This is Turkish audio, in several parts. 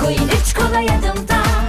koyun üç kola yadımda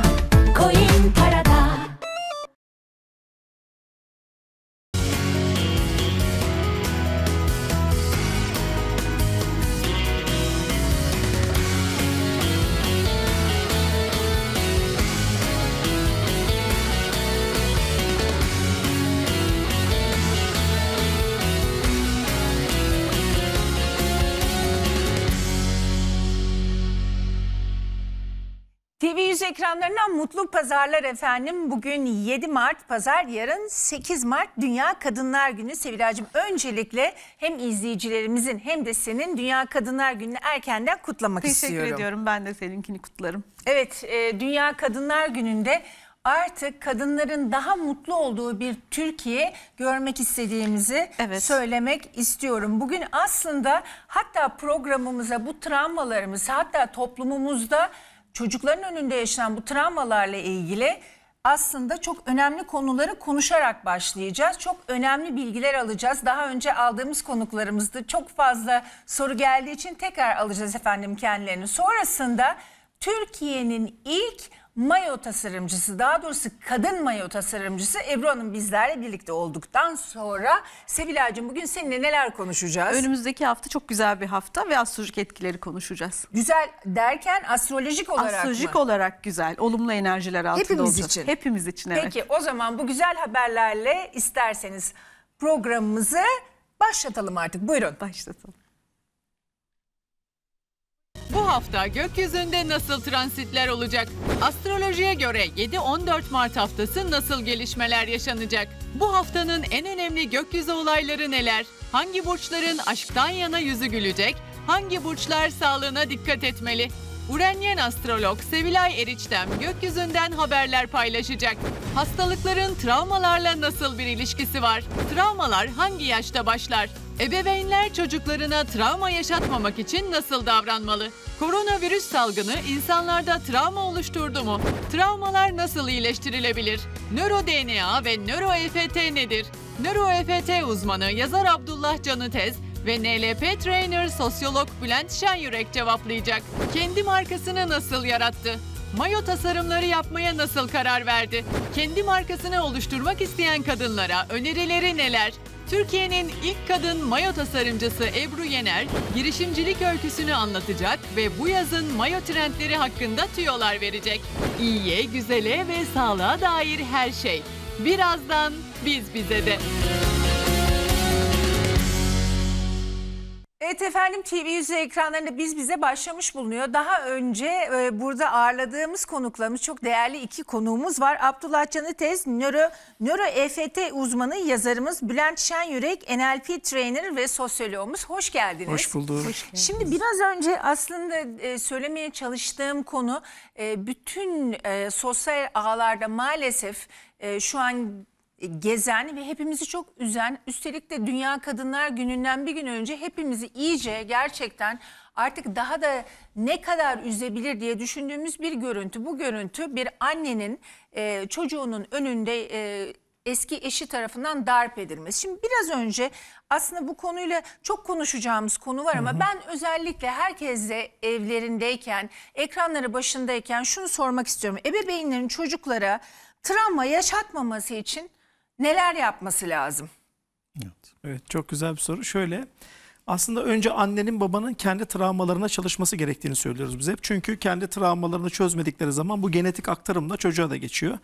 Ekranlarına mutlu pazarlar efendim. Bugün 7 Mart pazar, yarın 8 Mart Dünya Kadınlar Günü. Sevilacığım öncelikle hem izleyicilerimizin hem de senin Dünya Kadınlar Günü'nü erkenden kutlamak Teşekkür istiyorum. Teşekkür ediyorum. Ben de seninkini kutlarım. Evet, e, Dünya Kadınlar Günü'nde artık kadınların daha mutlu olduğu bir Türkiye görmek istediğimizi evet. söylemek istiyorum. Bugün aslında hatta programımıza bu travmalarımız hatta toplumumuzda çocukların önünde yaşanan bu travmalarla ilgili aslında çok önemli konuları konuşarak başlayacağız. Çok önemli bilgiler alacağız. Daha önce aldığımız konuklarımızda çok fazla soru geldiği için tekrar alacağız efendim kendilerini. Sonrasında Türkiye'nin ilk mayo tasarımcısı daha doğrusu kadın mayo tasarımcısı Ebru Hanım bizlerle birlikte olduktan sonra Sevilay'cığım bugün seninle neler konuşacağız? Önümüzdeki hafta çok güzel bir hafta ve astrolojik etkileri konuşacağız. Güzel derken astrolojik olarak Astrolojik mı? olarak güzel, olumlu enerjiler altında Hepimiz olacak. için. Hepimiz için evet. Peki o zaman bu güzel haberlerle isterseniz programımızı başlatalım artık. Buyurun. Başlatalım. Bu hafta gökyüzünde nasıl transitler olacak? Astrolojiye göre 7-14 Mart haftası nasıl gelişmeler yaşanacak? Bu haftanın en önemli gökyüzü olayları neler? Hangi burçların aşktan yana yüzü gülecek? Hangi burçlar sağlığına dikkat etmeli? Uranyen astrolog Sevilay Eriç'ten gökyüzünden haberler paylaşacak. Hastalıkların travmalarla nasıl bir ilişkisi var? Travmalar hangi yaşta başlar? Ebeveynler çocuklarına travma yaşatmamak için nasıl davranmalı? Koronavirüs salgını insanlarda travma oluşturdu mu? Travmalar nasıl iyileştirilebilir? nöro ve nöro e nedir? nöro e uzmanı yazar Abdullah Canıtez ve NLP Trainer sosyolog Bülent Şenyürek cevaplayacak. Kendi markasını nasıl yarattı? mayo tasarımları yapmaya nasıl karar verdi? Kendi markasını oluşturmak isteyen kadınlara önerileri neler? Türkiye'nin ilk kadın mayo tasarımcısı Ebru Yener, girişimcilik öyküsünü anlatacak ve bu yazın mayo trendleri hakkında tüyolar verecek. İyiye, güzele ve sağlığa dair her şey. Birazdan biz bize de. Evet efendim TV yüzü ekranlarında biz bize başlamış bulunuyor. Daha önce e, burada ağırladığımız konuklarımız çok değerli iki konuğumuz var. Abdullah Canıtez nöro, nöro EFT uzmanı yazarımız Bülent Şenyürek NLP trainer ve sosyoloğumuz. Hoş geldiniz. Hoş bulduk. Hoş Şimdi biraz önce aslında e, söylemeye çalıştığım konu e, bütün e, sosyal ağlarda maalesef e, şu an e, gezen ve hepimizi çok üzen üstelik de Dünya Kadınlar Günü'nden bir gün önce hepimizi iyice gerçekten artık daha da ne kadar üzebilir diye düşündüğümüz bir görüntü. Bu görüntü bir annenin e, çocuğunun önünde e, eski eşi tarafından darp edilmesi. Şimdi biraz önce aslında bu konuyla çok konuşacağımız konu var ama hı hı. ben özellikle herkesle evlerindeyken, ekranları başındayken şunu sormak istiyorum. Ebeveynlerin çocuklara travma yaşatmaması için neler yapması lazım? Evet. evet çok güzel bir soru. Şöyle aslında önce annenin babanın kendi travmalarına çalışması gerektiğini söylüyoruz biz hep. Çünkü kendi travmalarını çözmedikleri zaman bu genetik aktarımla çocuğa da geçiyor.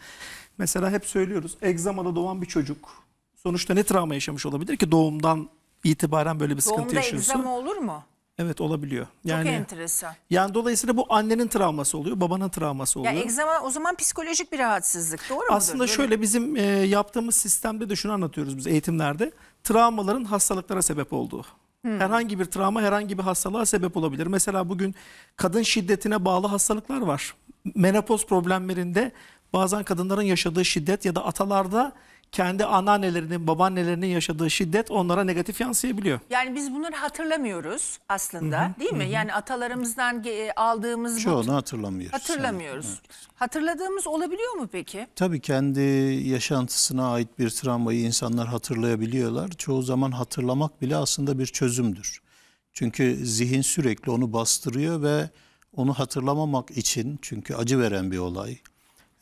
Mesela hep söylüyoruz egzamada doğan bir çocuk sonuçta ne travma yaşamış olabilir ki doğumdan itibaren böyle bir sıkıntı Doğumda Doğumda egzama olur mu? Evet olabiliyor. Yani, Çok enteresan. Yani dolayısıyla bu annenin travması oluyor, babanın travması oluyor. Ya egzama o zaman psikolojik bir rahatsızlık doğru mu? Aslında mudur? şöyle bizim e, yaptığımız sistemde de şunu anlatıyoruz biz eğitimlerde. Travmaların hastalıklara sebep olduğu. Hmm. Herhangi bir travma herhangi bir hastalığa sebep olabilir. Mesela bugün kadın şiddetine bağlı hastalıklar var. Menopoz problemlerinde bazen kadınların yaşadığı şiddet ya da atalarda kendi anneannelerinin, babaannelerinin yaşadığı şiddet onlara negatif yansıyabiliyor. Yani biz bunları hatırlamıyoruz aslında hı hı, değil mi? Yani atalarımızdan e, aldığımız... Çoğunu hatırlamıyoruz. Hatırlamıyoruz. Evet, evet. Hatırladığımız olabiliyor mu peki? Tabii kendi yaşantısına ait bir travmayı insanlar hatırlayabiliyorlar. Çoğu zaman hatırlamak bile aslında bir çözümdür. Çünkü zihin sürekli onu bastırıyor ve onu hatırlamamak için çünkü acı veren bir olay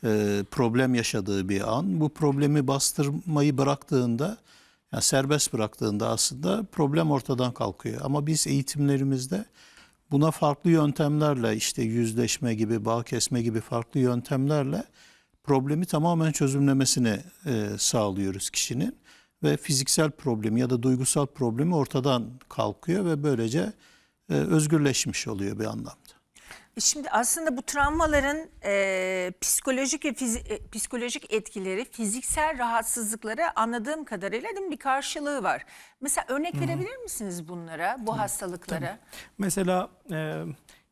e, problem yaşadığı bir an. Bu problemi bastırmayı bıraktığında, yani serbest bıraktığında aslında problem ortadan kalkıyor. Ama biz eğitimlerimizde buna farklı yöntemlerle işte yüzleşme gibi, bağ kesme gibi farklı yöntemlerle problemi tamamen çözümlemesini e, sağlıyoruz kişinin ve fiziksel problemi ya da duygusal problemi ortadan kalkıyor ve böylece e, özgürleşmiş oluyor bir anlamda. E, şimdi aslında bu travmaların e, psikolojik ve fizi, e, psikolojik etkileri fiziksel rahatsızlıklara anladığım kadarıyla değil mi, bir karşılığı var. Mesela örnek Hı -hı. verebilir misiniz bunlara, bu tabii, hastalıklara? Tabii. Mesela e,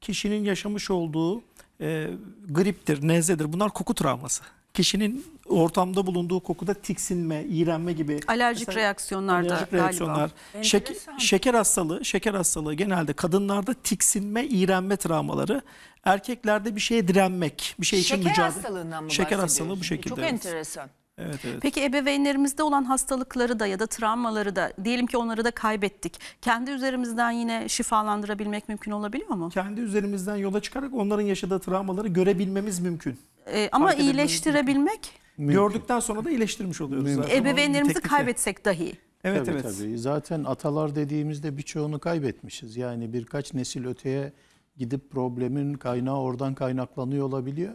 kişinin yaşamış olduğu e, griptir, nezledir bunlar koku travması. Kişinin ortamda bulunduğu kokuda tiksinme, iğrenme gibi alerjik mesela, reaksiyonlarda alerjik reaksiyonlar. Galiba. Şek, şeker hastalığı, şeker hastalığı genelde kadınlarda tiksinme, iğrenme travmaları, erkeklerde bir şeye direnmek, bir şey için şeker mücadele. Şeker hastalığından mı Şeker hastalığı bu şekilde. E, çok evet. Evet, evet. Peki ebeveynlerimizde olan hastalıkları da ya da travmaları da diyelim ki onları da kaybettik. Kendi üzerimizden yine şifalandırabilmek mümkün olabiliyor mu? Kendi üzerimizden yola çıkarak onların yaşadığı travmaları görebilmemiz mümkün. Ee, ama iyileştirebilmek? Mümkün. Mümkün. Gördükten sonra da iyileştirmiş oluyoruz Mümkün. zaten. Ebeveynlerimizi kaybetsek dahi. Evet tabii, evet. Tabii. Zaten atalar dediğimizde birçoğunu kaybetmişiz. Yani birkaç nesil öteye gidip problemin kaynağı oradan kaynaklanıyor olabiliyor.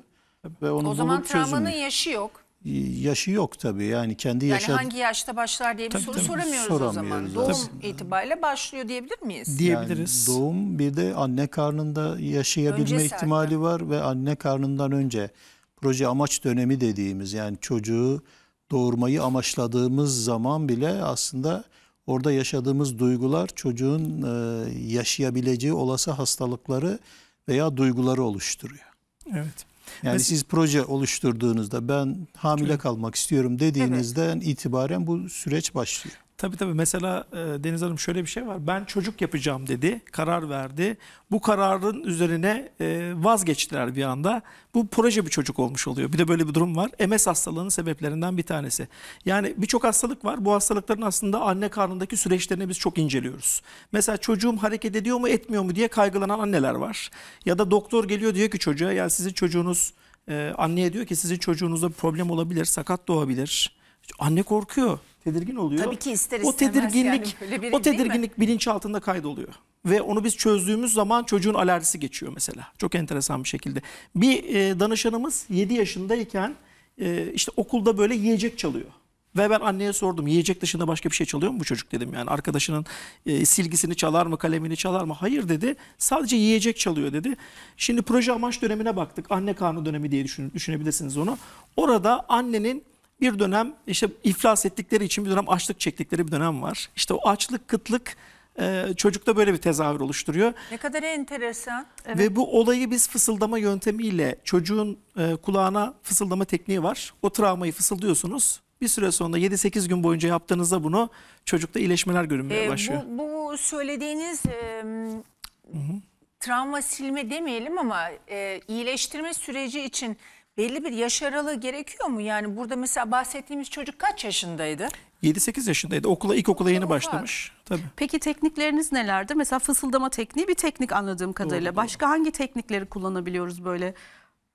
Ve onu o zaman bulup çözümü. yaşı yok. Ee, yaşı yok tabii yani kendi yani yaşadığı... Yani hangi yaşta başlar diye bir tabii, soru tabii. soramıyoruz, soramıyoruz o zaman. Doğum tabii. itibariyle başlıyor diyebilir miyiz? Diyebiliriz. doğum bir de anne karnında yaşayabilme önce ihtimali zaten. var ve anne karnından önce proje amaç dönemi dediğimiz yani çocuğu doğurmayı amaçladığımız zaman bile aslında orada yaşadığımız duygular çocuğun e, yaşayabileceği olası hastalıkları veya duyguları oluşturuyor. Evet. Yani Mes siz proje oluşturduğunuzda ben hamile kalmak istiyorum dediğinizden evet. itibaren bu süreç başlıyor. Tabii tabii mesela e, Deniz Hanım şöyle bir şey var. Ben çocuk yapacağım dedi, karar verdi. Bu kararın üzerine e, vazgeçtiler bir anda. Bu proje bir çocuk olmuş oluyor. Bir de böyle bir durum var. MS hastalığının sebeplerinden bir tanesi. Yani birçok hastalık var. Bu hastalıkların aslında anne karnındaki süreçlerini biz çok inceliyoruz. Mesela çocuğum hareket ediyor mu etmiyor mu diye kaygılanan anneler var. Ya da doktor geliyor diyor ki çocuğa ya sizin çocuğunuz e, anneye diyor ki sizin çocuğunuzda problem olabilir, sakat doğabilir. Anne korkuyor tedirgin oluyor. Tabii ki ister O tedirginlik, yani o tedirginlik bilinç altında kaydoluyor. Ve onu biz çözdüğümüz zaman çocuğun alerjisi geçiyor mesela. Çok enteresan bir şekilde. Bir e, danışanımız 7 yaşındayken e, işte okulda böyle yiyecek çalıyor. Ve ben anneye sordum yiyecek dışında başka bir şey çalıyor mu bu çocuk dedim. Yani arkadaşının e, silgisini çalar mı kalemini çalar mı? Hayır dedi sadece yiyecek çalıyor dedi. Şimdi proje amaç dönemine baktık. Anne karnı dönemi diye düşün, düşünebilirsiniz onu. Orada annenin bir dönem işte iflas ettikleri için bir dönem açlık çektikleri bir dönem var. İşte o açlık, kıtlık e, çocukta böyle bir tezahür oluşturuyor. Ne kadar enteresan. Evet. Ve bu olayı biz fısıldama yöntemiyle çocuğun e, kulağına fısıldama tekniği var. O travmayı fısıldıyorsunuz. Bir süre sonra 7-8 gün boyunca yaptığınızda bunu çocukta iyileşmeler görünmeye e, başlıyor. Bu, bu söylediğiniz e, travma silme demeyelim ama e, iyileştirme süreci için belli bir yaş aralığı gerekiyor mu? Yani burada mesela bahsettiğimiz çocuk kaç yaşındaydı? 7-8 yaşındaydı. Okula ilk okula yeni başlamış. Tabii. Peki teknikleriniz nelerdir? Mesela fısıldama tekniği bir teknik anladığım kadarıyla. Doğru, Başka doğru. hangi teknikleri kullanabiliyoruz böyle?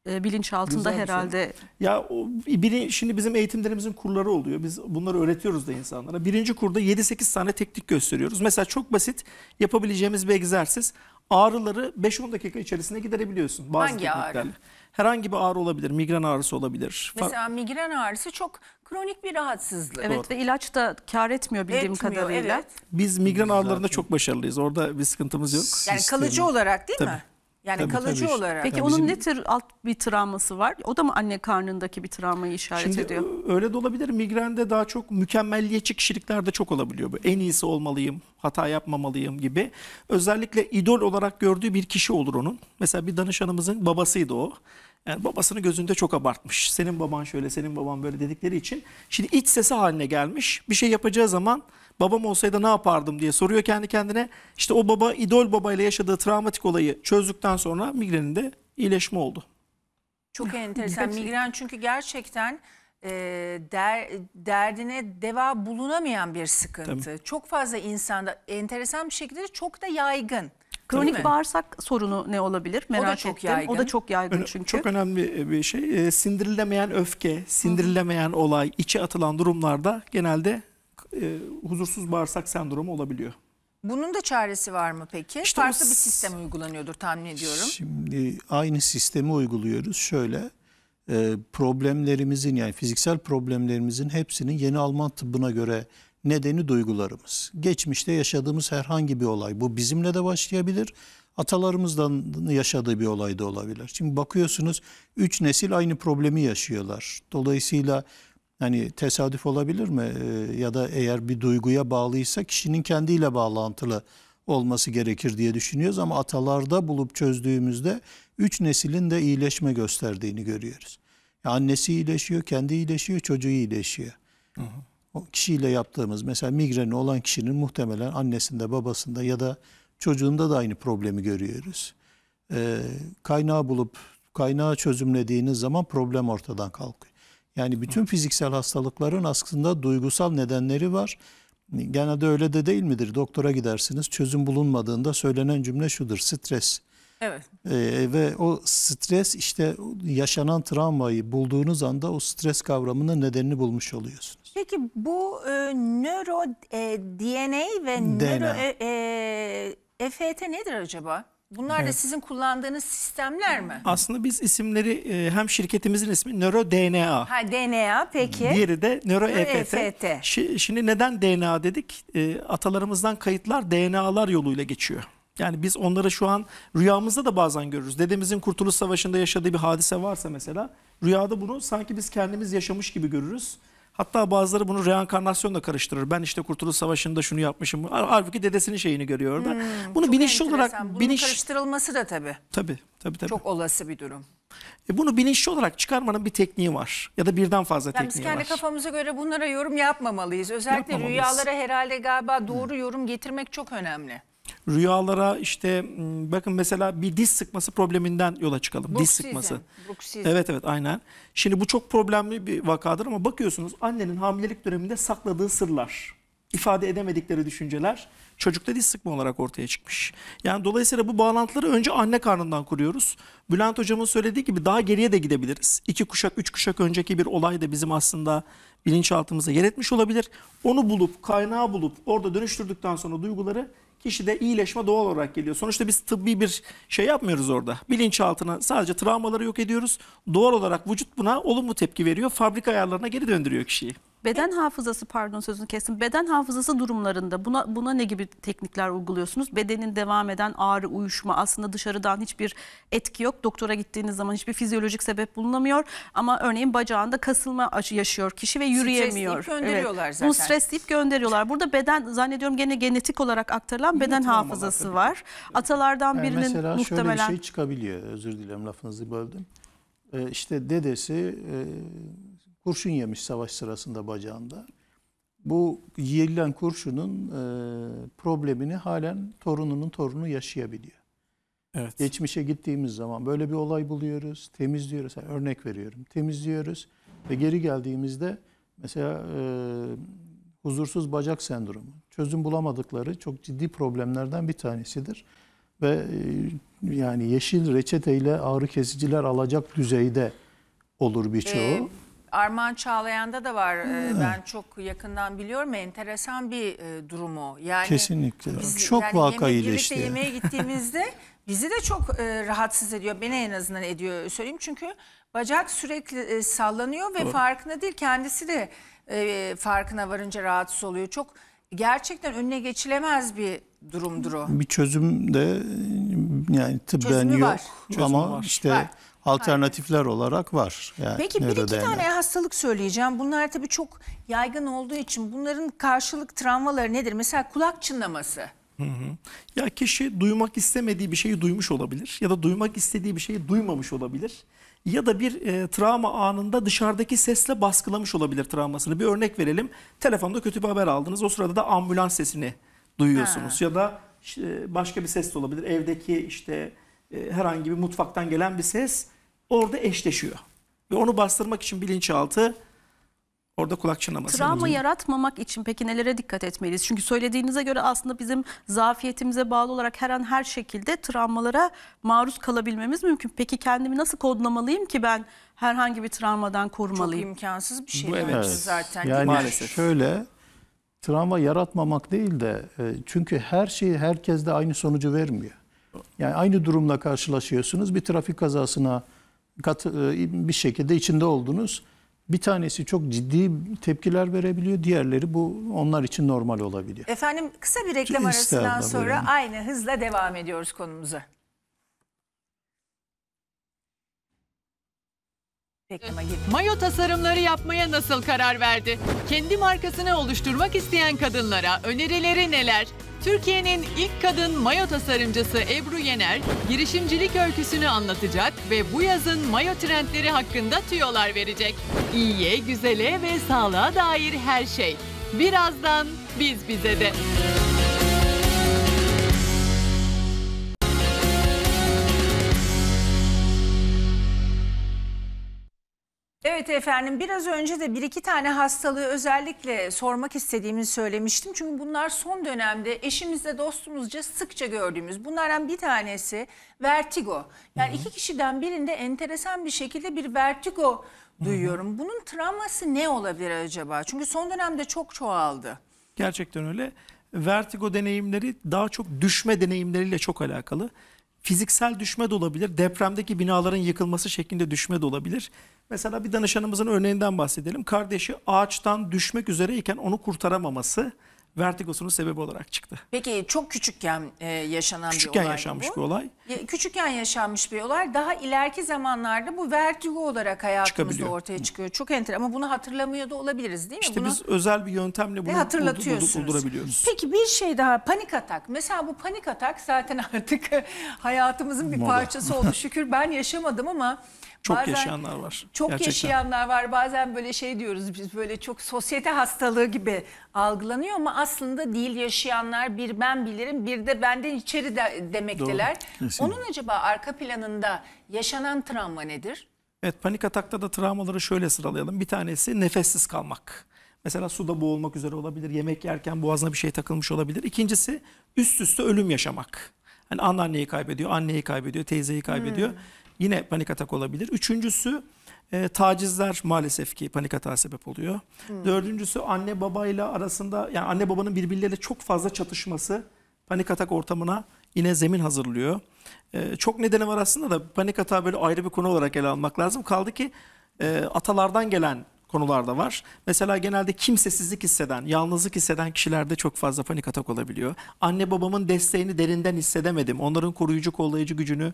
E, bilinçaltında Güzel herhalde. Şey. Ya biri şimdi bizim eğitimlerimizin kurları oluyor. Biz bunları öğretiyoruz da insanlara. Birinci kurda 7-8 tane teknik gösteriyoruz. Mesela çok basit yapabileceğimiz bir egzersiz. Ağrıları 5-10 dakika içerisinde giderebiliyorsun bazı Hangi tekniklerle. Ağrı? Herhangi bir ağrı olabilir, migren ağrısı olabilir. Mesela migren ağrısı çok kronik bir rahatsızlık. Evet Doğru. ve ilaç da kar etmiyor bildiğim Etmiyor, kadarıyla. evet. Biz migren ağrılarında çok başarılıyız. Orada bir sıkıntımız yok. Yani kalıcı olarak değil Tabii. mi? Yani Tabii, kalıcı tabii. olarak. Peki Ya onun bizim- ne tür alt bir travması var? O da mı anne karnındaki bir travmayı işaret Şimdi ediyor? Şimdi e, öyle de olabilir. Migrende daha çok mükemmelliyetçi kişiliklerde çok olabiliyor bu. En iyisi olmalıyım, hata yapmamalıyım gibi. Özellikle idol olarak gördüğü bir kişi olur onun. Mesela bir danışanımızın babasıydı o. Yani babasını gözünde çok abartmış. Senin baban şöyle, senin baban böyle dedikleri için. Şimdi iç sesi haline gelmiş. Bir şey yapacağı zaman babam olsaydı ne yapardım diye soruyor kendi kendine. İşte o baba idol babayla yaşadığı travmatik olayı çözdükten sonra migreninde iyileşme oldu. Çok ah, enteresan. Migren çünkü gerçekten e, der, derdine deva bulunamayan bir sıkıntı. Tabii. Çok fazla insanda enteresan bir şekilde çok da yaygın. Kronik bağırsak sorunu ne olabilir? Merak o da çok ettim. yaygın. O da çok yaygın çünkü. Çok önemli e, bir şey. E, sindirilemeyen öfke, sindirilemeyen olay, içe atılan durumlarda genelde e, huzursuz bağırsak sendromu olabiliyor. Bunun da çaresi var mı peki? İşte Farklı bir sistem uygulanıyordur tahmin ediyorum. Şimdi aynı sistemi uyguluyoruz. Şöyle e, problemlerimizin yani fiziksel problemlerimizin hepsinin yeni Alman tıbbına göre nedeni duygularımız. Geçmişte yaşadığımız herhangi bir olay bu bizimle de başlayabilir. Atalarımızdan yaşadığı bir olay da olabilir. Şimdi bakıyorsunuz üç nesil aynı problemi yaşıyorlar. Dolayısıyla Hani tesadüf olabilir mi? Ee, ya da eğer bir duyguya bağlıysa kişinin kendiyle bağlantılı olması gerekir diye düşünüyoruz ama atalarda bulup çözdüğümüzde üç neslin de iyileşme gösterdiğini görüyoruz. Yani annesi iyileşiyor, kendi iyileşiyor, çocuğu iyileşiyor. Hı hı. O kişiyle yaptığımız mesela migreni olan kişinin muhtemelen annesinde, babasında ya da çocuğunda da aynı problemi görüyoruz. Ee, kaynağı bulup kaynağı çözümlediğiniz zaman problem ortadan kalkıyor. Yani bütün fiziksel hastalıkların aslında duygusal nedenleri var. Genelde öyle de değil midir? Doktora gidersiniz, çözüm bulunmadığında söylenen cümle şudur, stres. Evet. Ee, ve o stres işte yaşanan travmayı bulduğunuz anda o stres kavramının nedenini bulmuş oluyorsunuz. Peki bu e, nöro e, DNA ve DNA. nöro e, e, EFT nedir acaba? Bunlar evet. da sizin kullandığınız sistemler mi? Aslında biz isimleri e, hem şirketimizin ismi nöro DNA. Ha DNA peki. Diğeri de nöro EFT. EFT. Şimdi neden DNA dedik? E, atalarımızdan kayıtlar DNA'lar yoluyla geçiyor. Yani biz onları şu an rüyamızda da bazen görürüz. Dedemizin Kurtuluş Savaşı'nda yaşadığı bir hadise varsa mesela rüyada bunu sanki biz kendimiz yaşamış gibi görürüz. Hatta bazıları bunu reenkarnasyonla karıştırır. Ben işte Kurtuluş Savaşı'nda şunu yapmışım. Halbuki dedesinin şeyini görüyor orada. Hmm, bunu bilinçli olarak... Bunun bilinç... karıştırılması da tabii. Tabii, tabii, tabii. Çok olası bir durum. E bunu bilinçli olarak çıkarmanın bir tekniği var. Ya da birden fazla yani tekniği var. Biz kendi kafamıza göre bunlara yorum yapmamalıyız. Özellikle yapmamalıyız. rüyalara herhalde galiba doğru hmm. yorum getirmek çok önemli. Rüyalara işte bakın mesela bir diz sıkması probleminden yola çıkalım. Bruksizm. Diz sıkması. Bruksizm. Evet evet aynen. Şimdi bu çok problemli bir vakadır ama bakıyorsunuz annenin hamilelik döneminde sakladığı sırlar, ifade edemedikleri düşünceler çocukta diz sıkma olarak ortaya çıkmış. Yani dolayısıyla bu bağlantıları önce anne karnından kuruyoruz. Bülent hocamın söylediği gibi daha geriye de gidebiliriz. İki kuşak, üç kuşak önceki bir olay da bizim aslında bilinçaltımıza yer etmiş olabilir. Onu bulup, kaynağı bulup orada dönüştürdükten sonra duyguları kişide iyileşme doğal olarak geliyor. Sonuçta biz tıbbi bir şey yapmıyoruz orada. Bilinçaltına sadece travmaları yok ediyoruz. Doğal olarak vücut buna olumlu tepki veriyor. Fabrika ayarlarına geri döndürüyor kişiyi. Beden Peki. hafızası pardon sözünü kestim. Beden hafızası durumlarında buna buna ne gibi teknikler uyguluyorsunuz? Bedenin devam eden ağrı, uyuşma aslında dışarıdan hiçbir etki yok. Doktora gittiğiniz zaman hiçbir fizyolojik sebep bulunamıyor. Ama örneğin bacağında kasılma yaşıyor kişi ve yürüyemiyor. Stresleyip gönderiyorlar evet. zaten. Bunu stresleyip gönderiyorlar. Burada beden zannediyorum gene genetik olarak aktarılan beden Yine hafızası olarak. var. Atalardan yani birinin mesela muhtemelen. Mesela şöyle bir şey çıkabiliyor. Özür dilerim lafınızı böldüm. Ee, işte dedesi... E kurşun yemiş savaş sırasında bacağında. Bu yiyelen kurşunun e, problemini halen torununun torunu yaşayabiliyor. Evet. Geçmişe gittiğimiz zaman böyle bir olay buluyoruz, temizliyoruz. Yani örnek veriyorum, temizliyoruz ve geri geldiğimizde mesela e, huzursuz bacak sendromu çözüm bulamadıkları çok ciddi problemlerden bir tanesidir ve e, yani yeşil reçeteyle ağrı kesiciler alacak düzeyde olur birçoğu. Ee, Armağan Çağlayan'da da var. Ee, Ben çok yakından biliyorum. Enteresan bir e, durumu. Yani Kesinlikle. Çok vaka yemek- iyileşti. yemeğe gittiğimizde bizi de çok e, rahatsız ediyor. Beni en azından ediyor söyleyeyim. Çünkü bacak sürekli e, sallanıyor ve farkında değil. Kendisi de e, farkına varınca rahatsız oluyor. Çok gerçekten önüne geçilemez bir durumdur o. Bir çözüm de yani tıbben Çözümü yok var. ama işte Var alternatifler Aynen. olarak var. Yani Peki bir iki tane hastalık söyleyeceğim. Bunlar tabii çok yaygın olduğu için bunların karşılık travmaları nedir? Mesela kulak çınlaması. Hı hı. Ya kişi duymak istemediği bir şeyi duymuş olabilir ya da duymak istediği bir şeyi duymamış olabilir ya da bir e, travma anında dışarıdaki sesle baskılamış olabilir travmasını. Bir örnek verelim. Telefonda kötü bir haber aldınız. O sırada da ambulans sesini duyuyorsunuz ha. ya da işte başka bir ses de olabilir. Evdeki işte e, herhangi bir mutfaktan gelen bir ses orada eşleşiyor. Ve onu bastırmak için bilinçaltı Orada kulak çınlaması. Travma lazım. yaratmamak için peki nelere dikkat etmeliyiz? Çünkü söylediğinize göre aslında bizim zafiyetimize bağlı olarak her an her şekilde travmalara maruz kalabilmemiz mümkün. Peki kendimi nasıl kodlamalıyım ki ben herhangi bir travmadan korumalıyım? Çok imkansız bir şey Bu, evet. zaten. Yani maalesef. şöyle travma yaratmamak değil de e, çünkü her şey herkes de aynı sonucu vermiyor. Yani aynı durumla karşılaşıyorsunuz bir trafik kazasına kat, e, bir şekilde içinde oldunuz. Bir tanesi çok ciddi tepkiler verebiliyor. Diğerleri bu onlar için normal olabiliyor. Efendim kısa bir reklam arasından sonra aynı hızla devam ediyoruz konumuza. Mayo tasarımları yapmaya nasıl karar verdi? Kendi markasını oluşturmak isteyen kadınlara önerileri neler? Türkiye'nin ilk kadın mayo tasarımcısı Ebru Yener, girişimcilik öyküsünü anlatacak ve bu yazın mayo trendleri hakkında tüyolar verecek. İyiye, güzele ve sağlığa dair her şey. Birazdan biz bize de. Evet efendim biraz önce de bir iki tane hastalığı özellikle sormak istediğimi söylemiştim. Çünkü bunlar son dönemde eşimizle dostumuzca sıkça gördüğümüz. Bunlardan bir tanesi vertigo. Yani Hı -hı. iki kişiden birinde enteresan bir şekilde bir vertigo duyuyorum. Hı -hı. Bunun travması ne olabilir acaba? Çünkü son dönemde çok çoğaldı. Gerçekten öyle. Vertigo deneyimleri daha çok düşme deneyimleriyle çok alakalı fiziksel düşme de olabilir. Depremdeki binaların yıkılması şeklinde düşme de olabilir. Mesela bir danışanımızın örneğinden bahsedelim. Kardeşi ağaçtan düşmek üzereyken onu kurtaramaması vertigosunun sebebi olarak çıktı. Peki çok küçükken e, yaşanan küçükken bir olay yaşanmış bu. bir olay. küçükken yaşanmış bir olay. Daha ileriki zamanlarda bu vertigo olarak hayatımızda ortaya çıkıyor. Çok enter ama bunu hatırlamıyor da olabiliriz değil mi? İşte bunu... biz özel bir yöntemle bunu hatırlatıyorsunuz. Peki bir şey daha panik atak. Mesela bu panik atak zaten artık hayatımızın bir Moda. parçası oldu. Şükür ben yaşamadım ama çok bazen yaşayanlar var. Çok gerçekten. yaşayanlar var. Bazen böyle şey diyoruz biz böyle çok sosyete hastalığı gibi algılanıyor ama aslında değil yaşayanlar bir ben bilirim bir de benden içeri de demekteler. Doğru, Onun acaba arka planında yaşanan travma nedir? Evet panik atakta da travmaları şöyle sıralayalım. Bir tanesi nefessiz kalmak. Mesela suda boğulmak üzere olabilir, yemek yerken boğazına bir şey takılmış olabilir. İkincisi üst üste ölüm yaşamak. Hani anneanneyi kaybediyor, anneyi kaybediyor, teyzeyi kaybediyor. Hmm. Yine panik atak olabilir. Üçüncüsü e, tacizler maalesef ki panik atağa sebep oluyor. Hmm. Dördüncüsü anne babayla arasında yani anne babanın birbirleriyle çok fazla çatışması panik atak ortamına yine zemin hazırlıyor. E, çok nedeni var aslında da panik atağı böyle ayrı bir konu olarak ele almak lazım. Kaldı ki e, atalardan gelen konularda var. Mesela genelde kimsesizlik hisseden, yalnızlık hisseden kişilerde çok fazla panik atak olabiliyor. Anne babamın desteğini derinden hissedemedim. Onların koruyucu, kollayıcı gücünü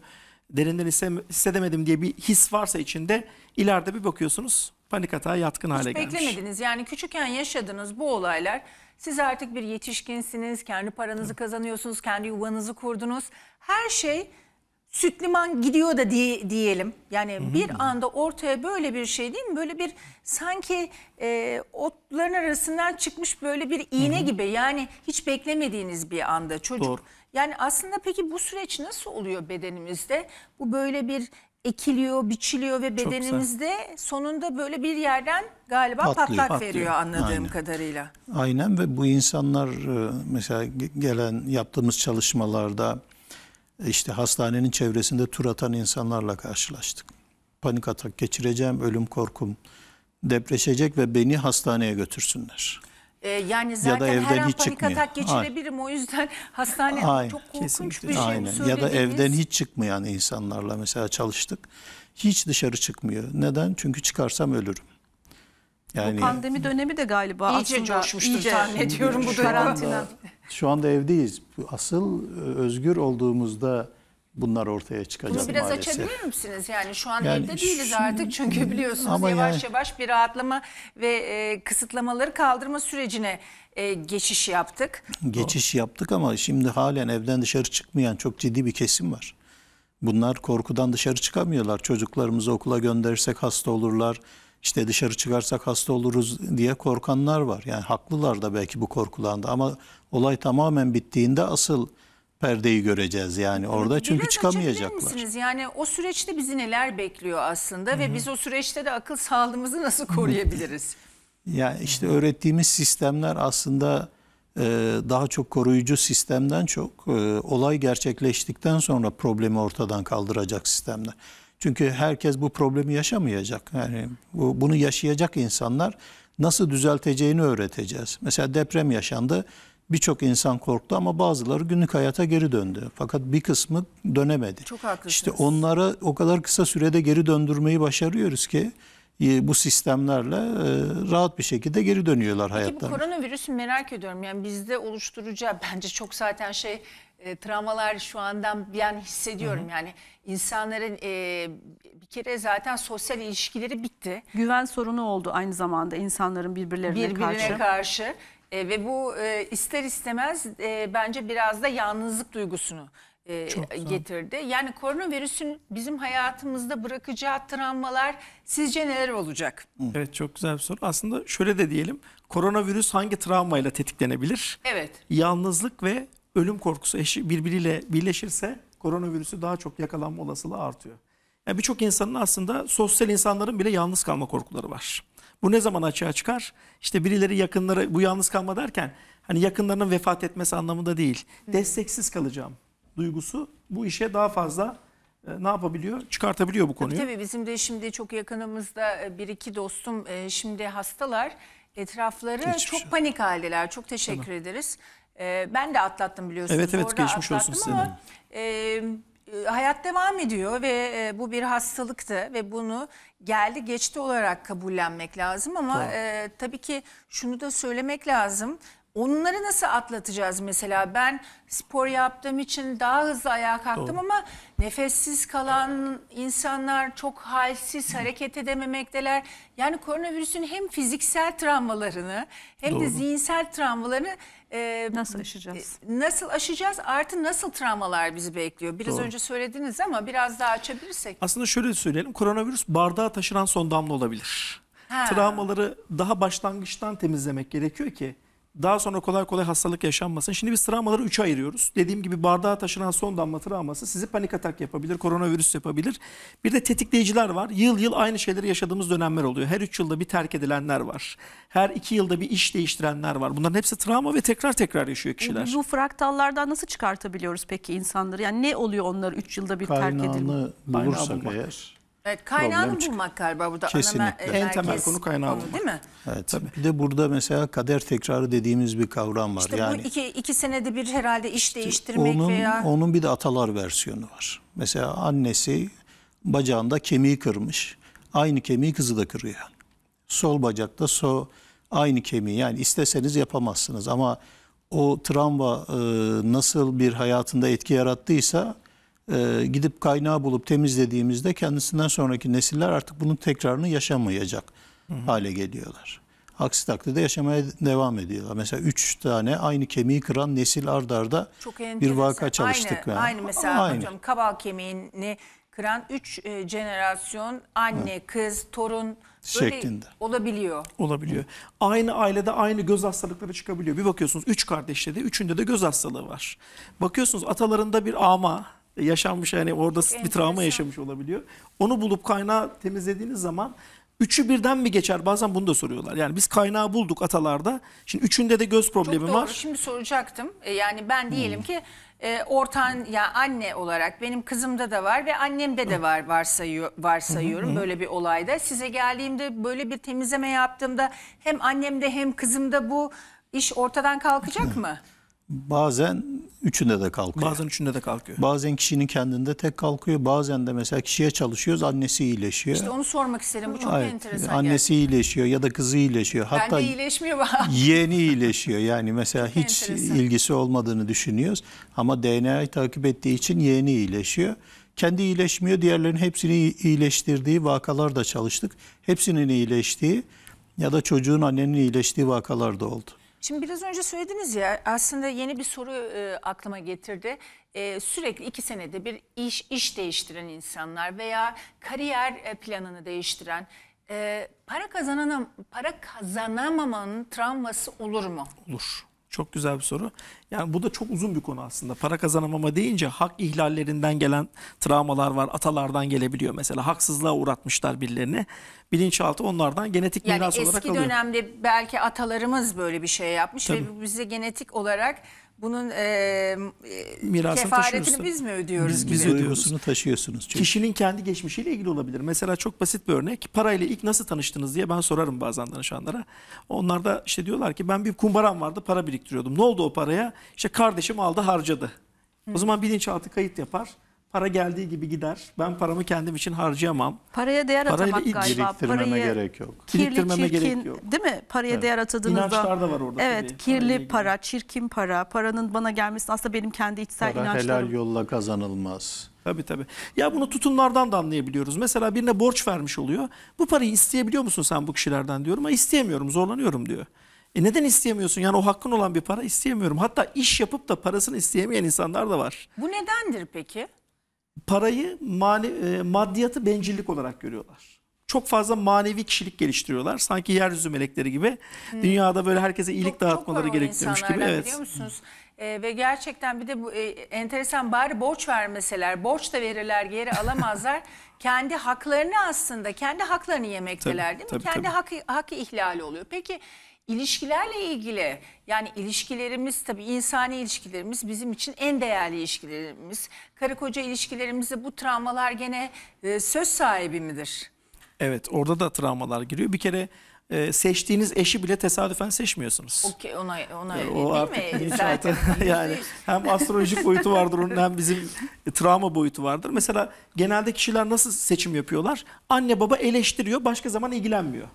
derinden hissedemedim diye bir his varsa içinde ileride bir bakıyorsunuz panik atağa yatkın Hiç hale gelmiş. Hiç beklemediniz yani küçükken yaşadığınız bu olaylar siz artık bir yetişkinsiniz, kendi paranızı kazanıyorsunuz, kendi yuvanızı kurdunuz. Her şey süt liman gidiyor da diye, diyelim. Yani Hı -hı. bir anda ortaya böyle bir şey değil mi? Böyle bir sanki e, otların arasından çıkmış böyle bir iğne Hı -hı. gibi. Yani hiç beklemediğiniz bir anda çocuk. Doğru. Yani aslında peki bu süreç nasıl oluyor bedenimizde? Bu böyle bir ekiliyor, biçiliyor ve bedenimizde sonunda böyle bir yerden galiba patlıyor, patlak patlıyor. veriyor anladığım Aynen. kadarıyla. Aynen ve bu insanlar e, mesela gelen yaptığımız çalışmalarda işte hastanenin çevresinde tur atan insanlarla karşılaştık. Panik atak geçireceğim, ölüm korkum depreşecek ve beni hastaneye götürsünler. Ee, yani zaten ya da evden her an hiç panik çıkmıyor. atak geçirebilirim Aynen. o yüzden hastane Aynen. çok korkunç Kesinlikle. bir şey Aynen. Ya da evden hiç çıkmayan insanlarla mesela çalıştık. Hiç dışarı çıkmıyor. Neden? Çünkü çıkarsam ölürüm. Yani, bu pandemi dönemi de galiba iyice aslında coşmuştur iyice, tahmin ediyorum bu karantina şu anda evdeyiz. Asıl e, özgür olduğumuzda bunlar ortaya çıkacak Bunu biraz maalesef. açabilir misiniz? Yani şu an yani evde değiliz artık çünkü biliyorsunuz yavaş yani, yavaş bir rahatlama ve e, kısıtlamaları kaldırma sürecine e, geçiş yaptık. Geçiş yaptık ama şimdi halen evden dışarı çıkmayan çok ciddi bir kesim var. Bunlar korkudan dışarı çıkamıyorlar. Çocuklarımızı okula göndersek hasta olurlar işte dışarı çıkarsak hasta oluruz diye korkanlar var. Yani haklılar da belki bu korkularında ama olay tamamen bittiğinde asıl perdeyi göreceğiz yani orada çünkü Biraz çıkamayacaklar. Misiniz? Yani o süreçte bizi neler bekliyor aslında Hı -hı. ve biz o süreçte de akıl sağlığımızı nasıl koruyabiliriz? ya yani işte öğrettiğimiz sistemler aslında e, daha çok koruyucu sistemden çok e, olay gerçekleştikten sonra problemi ortadan kaldıracak sistemler. Çünkü herkes bu problemi yaşamayacak. Yani bu, bunu yaşayacak insanlar nasıl düzelteceğini öğreteceğiz. Mesela deprem yaşandı. Birçok insan korktu ama bazıları günlük hayata geri döndü. Fakat bir kısmı dönemedi. Çok haklısınız. İşte onlara o kadar kısa sürede geri döndürmeyi başarıyoruz ki e, bu sistemlerle e, rahat bir şekilde geri dönüyorlar hayatlarına. Peki bu koronavirüsü merak ediyorum. Yani bizde oluşturacağı bence çok zaten şey e, travmalar şu andan bir an hissediyorum. Hı hı. Yani insanların e, bir kere zaten sosyal ilişkileri bitti. Güven sorunu oldu aynı zamanda insanların birbirlerine, birbirine karşı. karşı. E, ve bu e, ister istemez e, bence biraz da yalnızlık duygusunu e, getirdi. Yani koronavirüsün bizim hayatımızda bırakacağı travmalar sizce neler olacak? Evet çok güzel bir soru. Aslında şöyle de diyelim. Koronavirüs hangi travmayla tetiklenebilir? Evet. Yalnızlık ve ölüm korkusu eşi birbiriyle birleşirse koronavirüsü daha çok yakalanma olasılığı artıyor. Yani birçok insanın aslında sosyal insanların bile yalnız kalma korkuları var. Bu ne zaman açığa çıkar? İşte birileri yakınları bu yalnız kalma derken hani yakınlarının vefat etmesi anlamında değil. Desteksiz kalacağım duygusu bu işe daha fazla e, ne yapabiliyor? Çıkartabiliyor bu konuyu. Tabii, tabii bizim de şimdi çok yakınımızda e, bir iki dostum e, şimdi hastalar. Etrafları Hiçbir çok şey. panik haldeler. Çok teşekkür tamam. ederiz. Ee, ben de atlattım biliyorsunuz. Evet evet Orada geçmiş olsun ama, size. E, hayat devam ediyor ve e, bu bir hastalıktı ve bunu geldi geçti olarak kabullenmek lazım ama tamam. e, tabii ki şunu da söylemek lazım. Onları nasıl atlatacağız mesela? Ben spor yaptığım için daha hızlı ayağa kalktım Doğru. ama nefessiz kalan insanlar çok halsiz, hareket edememekteler. Yani koronavirüsün hem fiziksel travmalarını hem Doğru. de zihinsel travmalarını e, nasıl aşacağız? E, nasıl aşacağız? Artı nasıl travmalar bizi bekliyor? Biraz Doğru. önce söylediniz ama biraz daha açabilirsek. Aslında şöyle söyleyelim. Koronavirüs bardağa taşıran son damla olabilir. Ha. Travmaları daha başlangıçtan temizlemek gerekiyor ki daha sonra kolay kolay hastalık yaşanmasın. Şimdi biz travmaları 3'e ayırıyoruz. Dediğim gibi bardağa taşınan son damla travması sizi panik atak yapabilir, koronavirüs yapabilir. Bir de tetikleyiciler var. Yıl yıl aynı şeyleri yaşadığımız dönemler oluyor. Her 3 yılda bir terk edilenler var. Her 2 yılda bir iş değiştirenler var. Bunların hepsi travma ve tekrar tekrar yaşıyor e, kişiler. Bu fraktallardan nasıl çıkartabiliyoruz peki insanları? Yani ne oluyor onlar 3 yılda bir Kaynağını terk edilme? Kaynağını bulursak eğer Evet, kaynağını problem bulmak galiba burada Kesinlikle. ana e, en temel konu kaynağı konu, bulmak. Değil mi? Evet, tabii. Bir de burada mesela kader tekrarı dediğimiz bir kavram var. İşte yani, bu iki, iki senede bir herhalde iş değiştirmek onun, veya... Onun bir de atalar versiyonu var. Mesela annesi bacağında kemiği kırmış. Aynı kemiği kızı da kırıyor. Sol bacakta so aynı kemiği yani isteseniz yapamazsınız ama o travma e, nasıl bir hayatında etki yarattıysa e, gidip kaynağı bulup temizlediğimizde kendisinden sonraki nesiller artık bunun tekrarını yaşamayacak hı hı. hale geliyorlar. Aksi takdirde yaşamaya devam ediyorlar. Mesela üç tane aynı kemiği kıran nesil ard arda bir vaka çalıştık. Aynı, yani. aynı mesela aynı. Hocam, kabağı kemiğini kıran üç e, jenerasyon anne, Hı. kız, torun şeklinde olabiliyor. Olabiliyor. Aynı ailede aynı göz hastalıkları çıkabiliyor. Bir bakıyorsunuz üç kardeşte de üçünde de göz hastalığı var. Bakıyorsunuz atalarında bir ama yaşanmış yani orada Çok bir travma yaşamış olabiliyor. Onu bulup kaynağı temizlediğiniz zaman üçü birden mi geçer? Bazen bunu da soruyorlar. Yani biz kaynağı bulduk atalarda. Şimdi üçünde de göz problemi Çok doğru. var. Şimdi soracaktım. E, yani ben hmm. diyelim hmm. ki e, ortan ya yani anne olarak benim kızımda da var ve annemde de var varsayıyor varsayıyorum böyle bir olayda. Size geldiğimde böyle bir temizleme yaptığımda hem annemde hem kızımda bu iş ortadan kalkacak mı? bazen üçünde de kalkıyor. Bazen üçünde de kalkıyor. Bazen kişinin kendinde tek kalkıyor. Bazen de mesela kişiye çalışıyoruz annesi iyileşiyor. İşte onu sormak istedim, Bu çok evet, enteresan. Annesi yani. iyileşiyor ya da kızı iyileşiyor. Hatta ben de iyileşmiyor. yeğeni iyileşiyor. Yani mesela çok hiç enteresan. ilgisi olmadığını düşünüyoruz. Ama DNA'yı takip ettiği için yeni iyileşiyor. Kendi iyileşmiyor. Diğerlerinin hepsini iyileştirdiği vakalar da çalıştık. Hepsinin iyileştiği ya da çocuğun annenin iyileştiği vakalar da oldu. Şimdi biraz önce söylediniz ya aslında yeni bir soru e, aklıma getirdi. E, sürekli iki senede bir iş iş değiştiren insanlar veya kariyer e, planını değiştiren e, para kazanana para kazanamamanın travması olur mu? Olur. Çok güzel bir soru. Yani bu da çok uzun bir konu aslında. Para kazanamama deyince hak ihlallerinden gelen travmalar var. Atalardan gelebiliyor mesela. Haksızlığa uğratmışlar birilerini. Bilinçaltı onlardan genetik yani miras olarak alıyor. Yani eski dönemde belki atalarımız böyle bir şey yapmış Tabii. ve bize genetik olarak bunun e, Mirasını kefaretini biz mi ödüyoruz Biz- gibi? biz ödüyoruz. taşıyorsunuz çünkü. Kişinin kendi geçmişiyle ilgili olabilir. Mesela çok basit bir örnek. Parayla ilk nasıl tanıştınız diye ben sorarım bazen danışanlara. Onlar da işte diyorlar ki ben bir kumbaram vardı para biriktiriyordum. Ne oldu o paraya? İşte kardeşim aldı harcadı. O zaman bilinçaltı kayıt yapar. Para geldiği gibi gider. Ben paramı kendim için harcayamam. Paraya değer Parayla atamak Parayla galiba. Biriktirmeme Parayı gerek yok. Kirli, çirkin, gerek yok. değil mi? Paraya evet. değer atadığınızda. İnançlar da var orada. Evet, tabii. kirli Parayla para, ilgili. çirkin para, paranın bana gelmesi aslında benim kendi içsel para inançlarım. Para helal yolla kazanılmaz. Tabii tabii. Ya bunu tutumlardan da anlayabiliyoruz. Mesela birine borç vermiş oluyor. Bu parayı isteyebiliyor musun sen bu kişilerden diyorum. Ama isteyemiyorum, zorlanıyorum diyor. E neden isteyemiyorsun? Yani o hakkın olan bir para isteyemiyorum. Hatta iş yapıp da parasını isteyemeyen insanlar da var. Bu nedendir peki? parayı mane, maddiyatı bencillik olarak görüyorlar. Çok fazla manevi kişilik geliştiriyorlar. Sanki yeryüzü melekleri gibi hmm. dünyada böyle herkese iyilik çok, dağıtmaları çok gerekiyormuş gibi. Evet. Biliyor musunuz? E, ve gerçekten bir de bu e, enteresan bari borç vermeseler, borç da verirler geri alamazlar. kendi haklarını aslında kendi haklarını yemekteler tabii, değil mi? Tabii, kendi tabii. hak hak ihlali oluyor. Peki İlişkilerle ilgili yani ilişkilerimiz tabii insani ilişkilerimiz bizim için en değerli ilişkilerimiz. Karı koca ilişkilerimizde bu travmalar gene e, söz sahibi midir? Evet orada da travmalar giriyor. Bir kere e, seçtiğiniz eşi bile tesadüfen seçmiyorsunuz. Okey ona ona yani, e, o artık değil mi? Zaten yani hem astrolojik boyutu vardır onun hem bizim e, travma boyutu vardır. Mesela genelde kişiler nasıl seçim yapıyorlar? Anne baba eleştiriyor, başka zaman ilgilenmiyor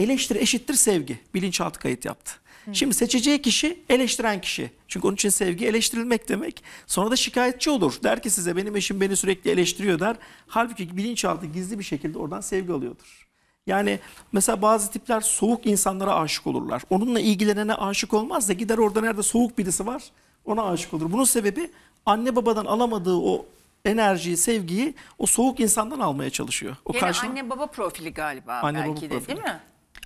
eleştiri eşittir sevgi bilinçaltı kayıt yaptı. Hı. Şimdi seçeceği kişi eleştiren kişi. Çünkü onun için sevgi eleştirilmek demek. Sonra da şikayetçi olur. Der ki size benim eşim beni sürekli eleştiriyor der. Halbuki bilinçaltı gizli bir şekilde oradan sevgi alıyordur. Yani mesela bazı tipler soğuk insanlara aşık olurlar. Onunla ilgilenene aşık olmaz da gider orada nerede soğuk birisi var ona aşık olur. Bunun sebebi anne babadan alamadığı o enerjiyi, sevgiyi o soğuk insandan almaya çalışıyor. O Yine karşına... anne baba profili galiba anne belki baba de profili. değil mi?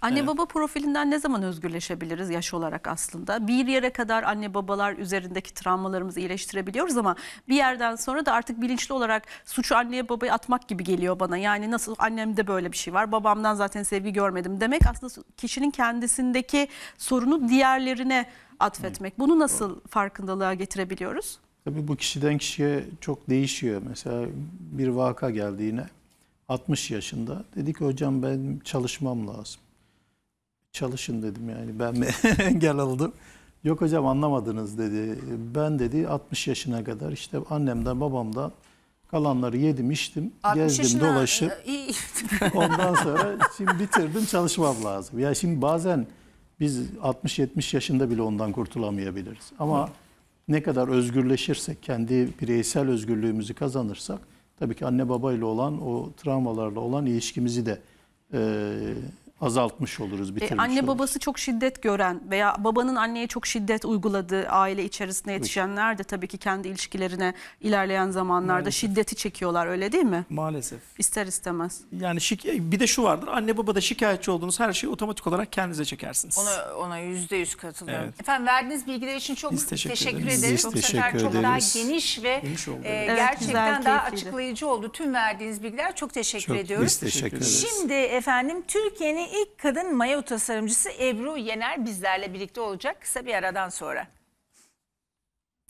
Anne evet. baba profilinden ne zaman özgürleşebiliriz yaş olarak aslında? Bir yere kadar anne babalar üzerindeki travmalarımızı iyileştirebiliyoruz ama bir yerden sonra da artık bilinçli olarak suçu anneye babaya atmak gibi geliyor bana. Yani nasıl annemde böyle bir şey var, babamdan zaten sevgi görmedim demek aslında kişinin kendisindeki sorunu diğerlerine atfetmek. Bunu nasıl farkındalığa getirebiliyoruz? Tabii bu kişiden kişiye çok değişiyor. Mesela bir vaka geldiğine, 60 yaşında. Dedi ki hocam ben çalışmam lazım çalışın dedim yani ben mi engel oldum. Yok hocam anlamadınız dedi. Ben dedi 60 yaşına kadar işte annemden babamdan kalanları yedim içtim. 60 Gezdim dolaşıp e, ondan sonra şimdi bitirdim çalışmam lazım. Ya yani şimdi bazen biz 60-70 yaşında bile ondan kurtulamayabiliriz. Ama Hı. ne kadar özgürleşirsek kendi bireysel özgürlüğümüzü kazanırsak tabii ki anne babayla olan o travmalarla olan ilişkimizi de e, azaltmış oluruz, e, bitirmiş e, Anne oluruz. babası çok şiddet gören veya babanın anneye çok şiddet uyguladığı aile içerisinde yetişenler de tabii ki kendi ilişkilerine ilerleyen zamanlarda Maalesef. şiddeti çekiyorlar öyle değil mi? Maalesef. İster istemez. Yani e, bir de şu vardır anne babada şikayetçi olduğunuz her şeyi otomatik olarak kendinize çekersiniz. Ona, ona yüzde yüz katılıyorum. Evet. Efendim verdiğiniz bilgiler için çok Biz teşekkür, teşekkür ederiz. ederiz. Biz çok teşekkür ederiz. Çok daha geniş ve geniş oldu, e, evet. e, gerçekten evet, daha keyifliydi. açıklayıcı oldu. Tüm verdiğiniz bilgiler çok teşekkür çok, ediyoruz. Biz teşekkür ederiz. Şimdi efendim Türkiye'nin Tarihin ee, ilk kadın mayo tasarımcısı Ebru Yener bizlerle birlikte olacak kısa bir aradan sonra.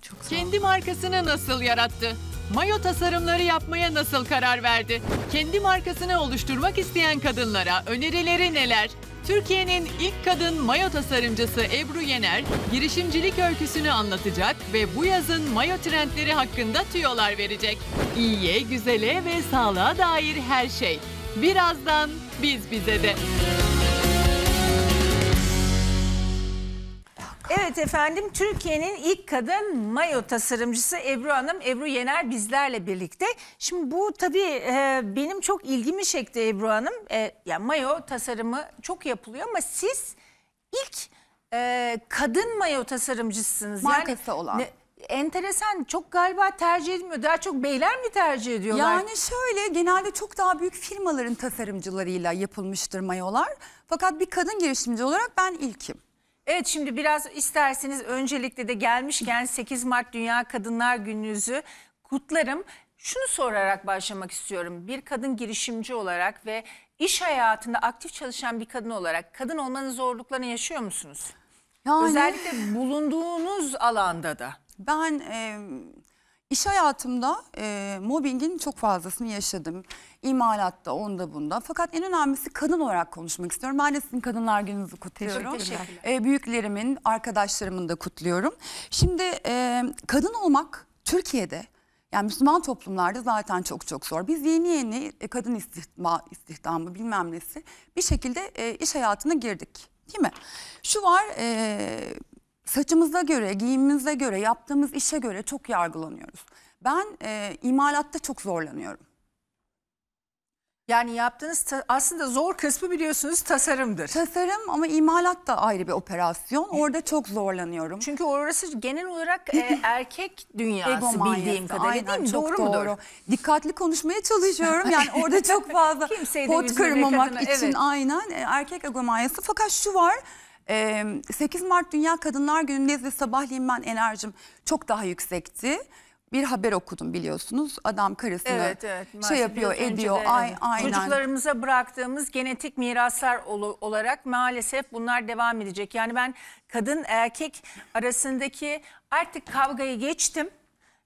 Çok Kendi markasını nasıl yarattı? Mayo tasarımları yapmaya nasıl karar verdi? Kendi markasını oluşturmak isteyen kadınlara önerileri neler? Türkiye'nin ilk kadın mayo tasarımcısı Ebru Yener, girişimcilik öyküsünü anlatacak ve bu yazın mayo trendleri hakkında tüyolar verecek. İyiye, güzele ve sağlığa dair her şey. Birazdan biz bize de. Evet efendim Türkiye'nin ilk kadın mayo tasarımcısı Ebru Hanım, Ebru Yener bizlerle birlikte. Şimdi bu tabii e, benim çok ilgimi çekti Ebru Hanım. E, yani mayo tasarımı çok yapılıyor ama siz ilk e, kadın mayo tasarımcısınız. Markası yani, olan. Ne, enteresan çok galiba tercih edilmiyor. Daha çok beyler mi tercih ediyorlar? Yani şöyle genelde çok daha büyük firmaların tasarımcılarıyla yapılmıştır mayolar. Fakat bir kadın girişimci olarak ben ilkim. Evet şimdi biraz isterseniz öncelikle de gelmişken 8 Mart Dünya Kadınlar Günü'nüzü kutlarım. Şunu sorarak başlamak istiyorum. Bir kadın girişimci olarak ve iş hayatında aktif çalışan bir kadın olarak kadın olmanın zorluklarını yaşıyor musunuz? Yani... Özellikle bulunduğunuz alanda da. Ben e, iş hayatımda e, mobbingin çok fazlasını yaşadım. İmalatta, onda bunda. Fakat en önemlisi kadın olarak konuşmak istiyorum. Ben de sizin kadınlar gününüzü kutluyorum. E, büyüklerimin, arkadaşlarımın da kutluyorum. Şimdi e, kadın olmak Türkiye'de yani Müslüman toplumlarda zaten çok çok zor. Biz yeni yeni e, kadın istihdamı, istihdamı bilmem nesi bir şekilde iş hayatına girdik. Değil mi? Şu var saçımıza göre, giyimimize göre, yaptığımız işe göre çok yargılanıyoruz. Ben e, imalatta çok zorlanıyorum. Yani yaptığınız aslında zor kısmı biliyorsunuz tasarımdır. Tasarım ama imalat da ayrı bir operasyon. Orada çok zorlanıyorum. Çünkü orası genel olarak e, erkek dünyası Egomanyası, bildiğim kadarıyla aynen, değil mi? Çok doğru, doğru mudur? Dikkatli konuşmaya çalışıyorum. Yani orada çok fazla pot kırmamak kadına, için evet. aynen e, erkek egomanyası. Fakat şu var 8 Mart Dünya Kadınlar Günü Nezle sabahleyin ben enerjim çok daha yüksekti. Bir haber okudum biliyorsunuz. Adam karısını evet, evet, şey yapıyor, ediyor. De, ay, aynen. Çocuklarımıza bıraktığımız genetik miraslar olarak maalesef bunlar devam edecek. Yani ben kadın erkek arasındaki artık kavgayı geçtim.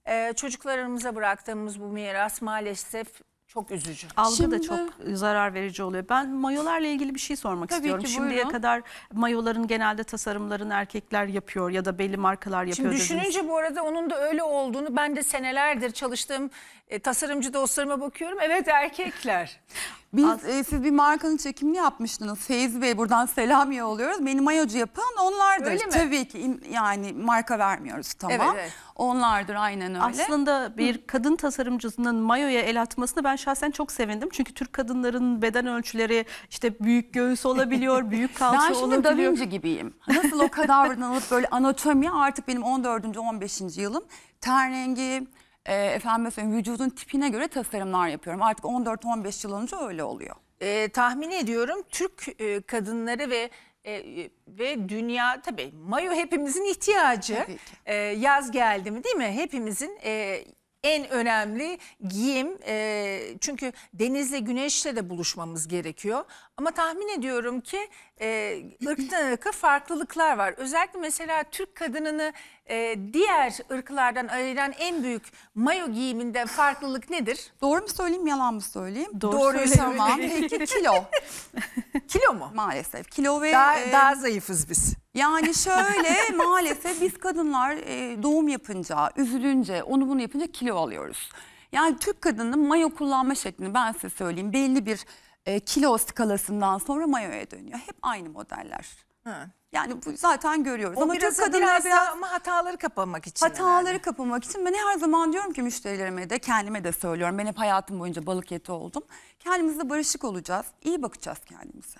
Ee, çocuklarımıza bıraktığımız bu miras maalesef çok üzücü. Algı Şimdi... da çok zarar verici oluyor. Ben mayolarla ilgili bir şey sormak Tabii istiyorum. Ki, Şimdiye kadar mayoların genelde tasarımlarını erkekler yapıyor ya da belli markalar yapıyor. Şimdi dediniz. düşününce bu arada onun da öyle olduğunu ben de senelerdir çalıştığım e, tasarımcı dostlarıma bakıyorum. Evet erkekler. Biz As e, siz bir markanın çekimini yapmıştınız. Feyzi Bey buradan selam yolluyoruz. Beni mayocu yapan onlardır. Öyle mi? Tabii ki yani marka vermiyoruz tamam. Evet, evet. Onlardır aynen öyle. Aslında bir kadın tasarımcısının mayoya el atmasını ben şahsen çok sevindim. Çünkü Türk kadınların beden ölçüleri işte büyük göğüs olabiliyor, büyük kalça olabiliyor. Ben şimdi olabiliyor. Da Vinci gibiyim. Nasıl o kadar alıp böyle anatomi artık benim 14. 15. yılım. Ten rengi, e, efendim mesela vücudun tipine göre tasarımlar yapıyorum. Artık 14-15 yıl önce öyle oluyor. E, tahmin ediyorum Türk e, kadınları ve e, ve dünya tabii mayo hepimizin ihtiyacı. E, yaz geldi mi değil mi? Hepimizin e, en önemli giyim e, çünkü denizle güneşle de buluşmamız gerekiyor. Ama tahmin ediyorum ki e, ee, ırktan ırka farklılıklar var. Özellikle mesela Türk kadınını e, diğer ırklardan ayıran en büyük mayo giyiminde farklılık nedir? Doğru mu söyleyeyim yalan mı söyleyeyim? Doğru, söyleyeyim. Tamam peki kilo. Kilo mu? Maalesef kilo ve... Daha, e, daha zayıfız biz. Yani şöyle maalesef biz kadınlar e, doğum yapınca, üzülünce, onu bunu yapınca kilo alıyoruz. Yani Türk kadının mayo kullanma şeklini ben size söyleyeyim belli bir e, kilo skalasından sonra mayoya dönüyor. Hep aynı modeller. Ha. Yani bu zaten görüyoruz. O ama biraz, kadınlar biraz, biraz ama hataları kapamak için. Hataları herhalde. kapamak için ben her zaman diyorum ki müşterilerime de kendime de söylüyorum. Ben hep hayatım boyunca balık eti oldum. Kendimizle barışık olacağız. İyi bakacağız kendimize.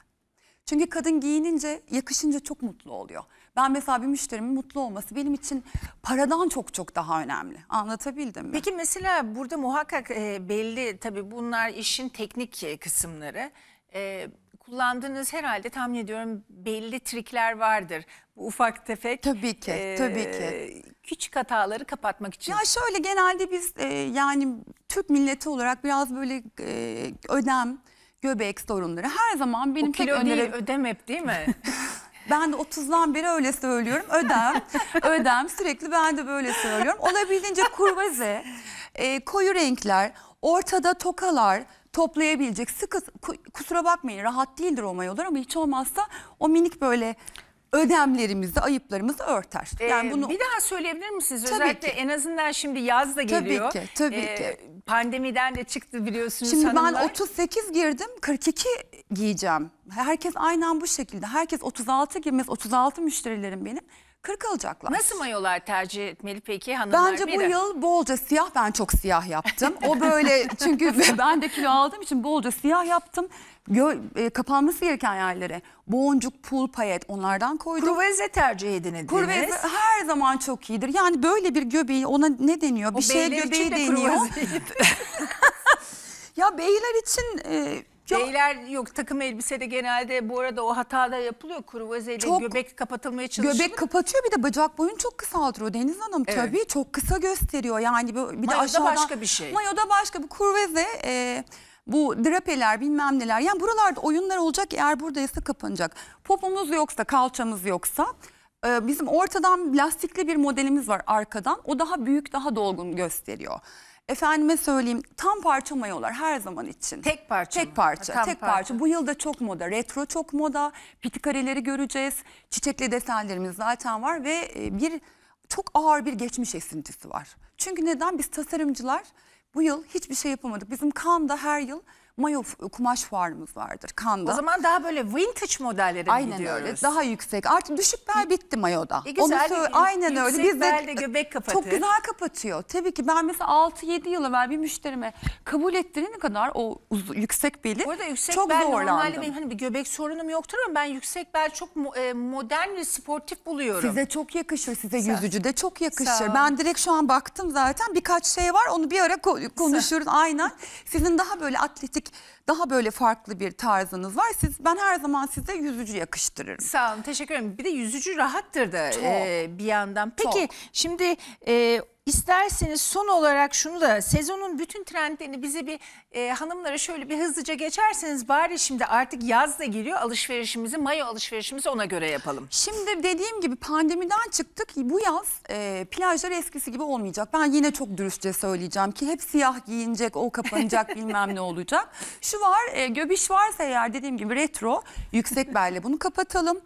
Çünkü kadın giyinince, yakışınca çok mutlu oluyor. Ben mesela bir müşterimin mutlu olması benim için paradan çok çok daha önemli. Anlatabildim mi? Peki mesela burada muhakkak e, belli tabii bunlar işin teknik e, kısımları. E, kullandığınız herhalde tahmin ediyorum belli trikler vardır. Bu ufak tefek. Tabii ki, e, tabii ki. Küçük hataları kapatmak için. Ya şöyle genelde biz e, yani Türk milleti olarak biraz böyle e, ödem, göbek sorunları her zaman benim o tek kilo değil ödem hep değil mi? Ben de 30'dan beri öyle söylüyorum. Ödem, ödem sürekli ben de böyle söylüyorum. Olabildiğince kurbaze, e, koyu renkler, ortada tokalar, toplayabilecek. Sıkı kusura bakmayın rahat değildir o mayolar ama hiç olmazsa o minik böyle ödemlerimizi, ayıplarımızı örter. Ee, yani Ee, bunu Bir daha söyleyebilir misiniz? Tabii Özellikle ki. en azından şimdi yaz da Tabii geliyor. ki, tabii ee, ki. Pandemiden de çıktı biliyorsunuz Şimdi hanımlar. ben 38 girdim, 42 giyeceğim. Herkes aynen bu şekilde. Herkes 36 girmez, 36 müşterilerim benim. 40 alacaklar. Nasıl mayolar tercih etmeli peki hanımlar? Bence bu Biri. yıl bolca siyah ben çok siyah yaptım. O böyle çünkü ben de kilo aldığım için bolca siyah yaptım e, kapanması gereken yerlere boncuk, pul, payet onlardan koydum. Kruveze tercih edinildiniz. Kruveze her zaman çok iyidir. Yani böyle bir göbeği ona ne deniyor? O bir şey göbeği de deniyor. ya beyler için... E, Beyler yok takım elbisede genelde bu arada o hatada yapılıyor kruvazeyle çok, göbek kapatılmaya çalışılıyor. Göbek kapatıyor bir de bacak boyun çok kısaltıyor Deniz Hanım evet. tabii çok kısa gösteriyor yani bir, bir de aşağıdan. başka bir şey. Mayoda başka bir kurveze e, bu drapeler bilmem neler yani buralarda oyunlar olacak eğer buradaysa kapanacak. Popumuz yoksa kalçamız yoksa e, bizim ortadan lastikli bir modelimiz var arkadan o daha büyük daha dolgun gösteriyor. Efendime söyleyeyim tam parça mayolar her zaman için. Tek parça. Tek parça. Tam tek parça. parça. Bu yılda çok moda. Retro çok moda. Pitikareleri göreceğiz. Çiçekli desenlerimiz zaten var ve e, bir çok ağır bir geçmiş esintisi var. Çünkü neden biz tasarımcılar bu yıl hiçbir şey yapamadık. Bizim Cannes'da her yıl mayo kumaş fuarımız vardır Kanda. O zaman daha böyle vintage modellere Aynen gidiyoruz. öyle. Daha yüksek. Artık düşük bel bitti mayoda. E güzel. Onu Aynen öyle. Biz de, de göbek kapatır. Çok güzel kapatıyor. Tabii ki ben mesela 6-7 yıl evvel bir müşterime kabul ettirene kadar o yüksek beli Bu arada yüksek çok bel zorlandım. normalde benim hani bir göbek sorunum yoktur ama ben yüksek bel çok e, modern ve sportif buluyorum. Size çok yakışır. Size yüzücü de çok yakışır. Ben direkt şu an baktım zaten birkaç şey var. Onu bir ara konuşuruz. Aynen. Sizin daha böyle atletik daha böyle farklı bir tarzınız var. Siz ben her zaman size yüzücü yakıştırırım. Sağ olun teşekkür ederim. Bir de yüzücü rahattır da e, bir yandan. Peki Çok. şimdi e, İsterseniz son olarak şunu da sezonun bütün trendlerini bize bir e, hanımlara şöyle bir hızlıca geçerseniz bari şimdi artık yaz da geliyor alışverişimizi mayo alışverişimizi ona göre yapalım. Şimdi dediğim gibi pandemiden çıktık bu yaz e, plajlar eskisi gibi olmayacak. Ben yine çok dürüstçe söyleyeceğim ki hep siyah giyinecek o kapanacak bilmem ne olacak. Şu var e, göbiş varsa eğer dediğim gibi retro yüksek belle bunu kapatalım.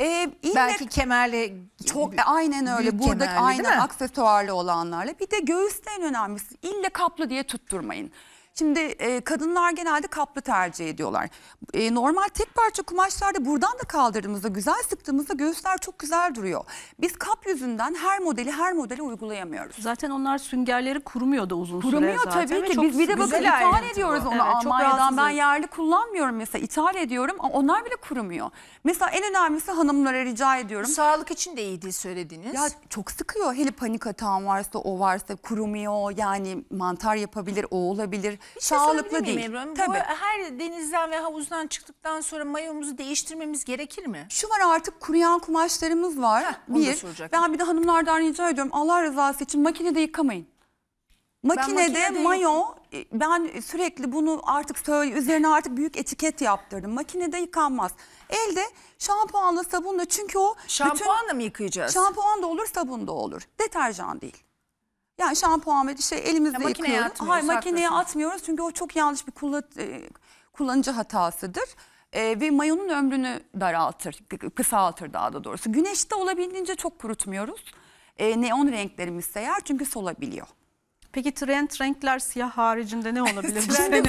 Ee, İlmek, Belki kemerle çok aynen öyle burada buradaki aynen aksesuarlı olanlarla bir de göğüs en önemlisi ille kaplı diye tutturmayın. Şimdi e, kadınlar genelde kaplı tercih ediyorlar. E, normal tek parça kumaşlarda buradan da kaldırdığımızda güzel sıktığımızda göğüsler çok güzel duruyor. Biz kap yüzünden her modeli her modeli uygulayamıyoruz. Zaten onlar süngerleri kurumuyor da uzun kurumuyor süre zaten. Kurumuyor tabii ki. Biz bir de bakın ithal ediyoruz onu evet, Almanya'dan. Ben yerli kullanmıyorum mesela ithal ediyorum. Onlar bile kurumuyor. Mesela en önemlisi hanımlara rica ediyorum. Sağlık için de iyi değil söylediğiniz. Ya çok sıkıyor. Hele panik atağım varsa o varsa kurumuyor. Yani mantar yapabilir o olabilir. Bir şey sağlıklı değil. Ebru Tabii. Bu her denizden ve havuzdan çıktıktan sonra mayomuzu değiştirmemiz gerekir mi? Şu var artık kuruyan kumaşlarımız var. Heh, bir, ben bir de hanımlardan rica ediyorum Allah rızası için makinede yıkamayın. Makinede, makinede mayo e, ben sürekli bunu artık söyle, üzerine artık büyük etiket yaptırdım. Makinede yıkanmaz. Elde şampuanla sabunla çünkü o şampuanla bütün, mı yıkayacağız? Şampuan da olur, sabun da olur. Deterjan değil. Yani şampuan ve işte elimizle ya, yıkıyoruz. Atmıyoruz, Hayır makineye haklısın. atmıyoruz çünkü o çok yanlış bir kullanıcı hatasıdır. E, ve mayonun ömrünü daraltır, kısaltır daha da doğrusu. Güneşte olabildiğince çok kurutmuyoruz. E, neon renklerimiz seyer çünkü solabiliyor. Peki trend renkler siyah haricinde ne olabilir? ben söyleyeyim.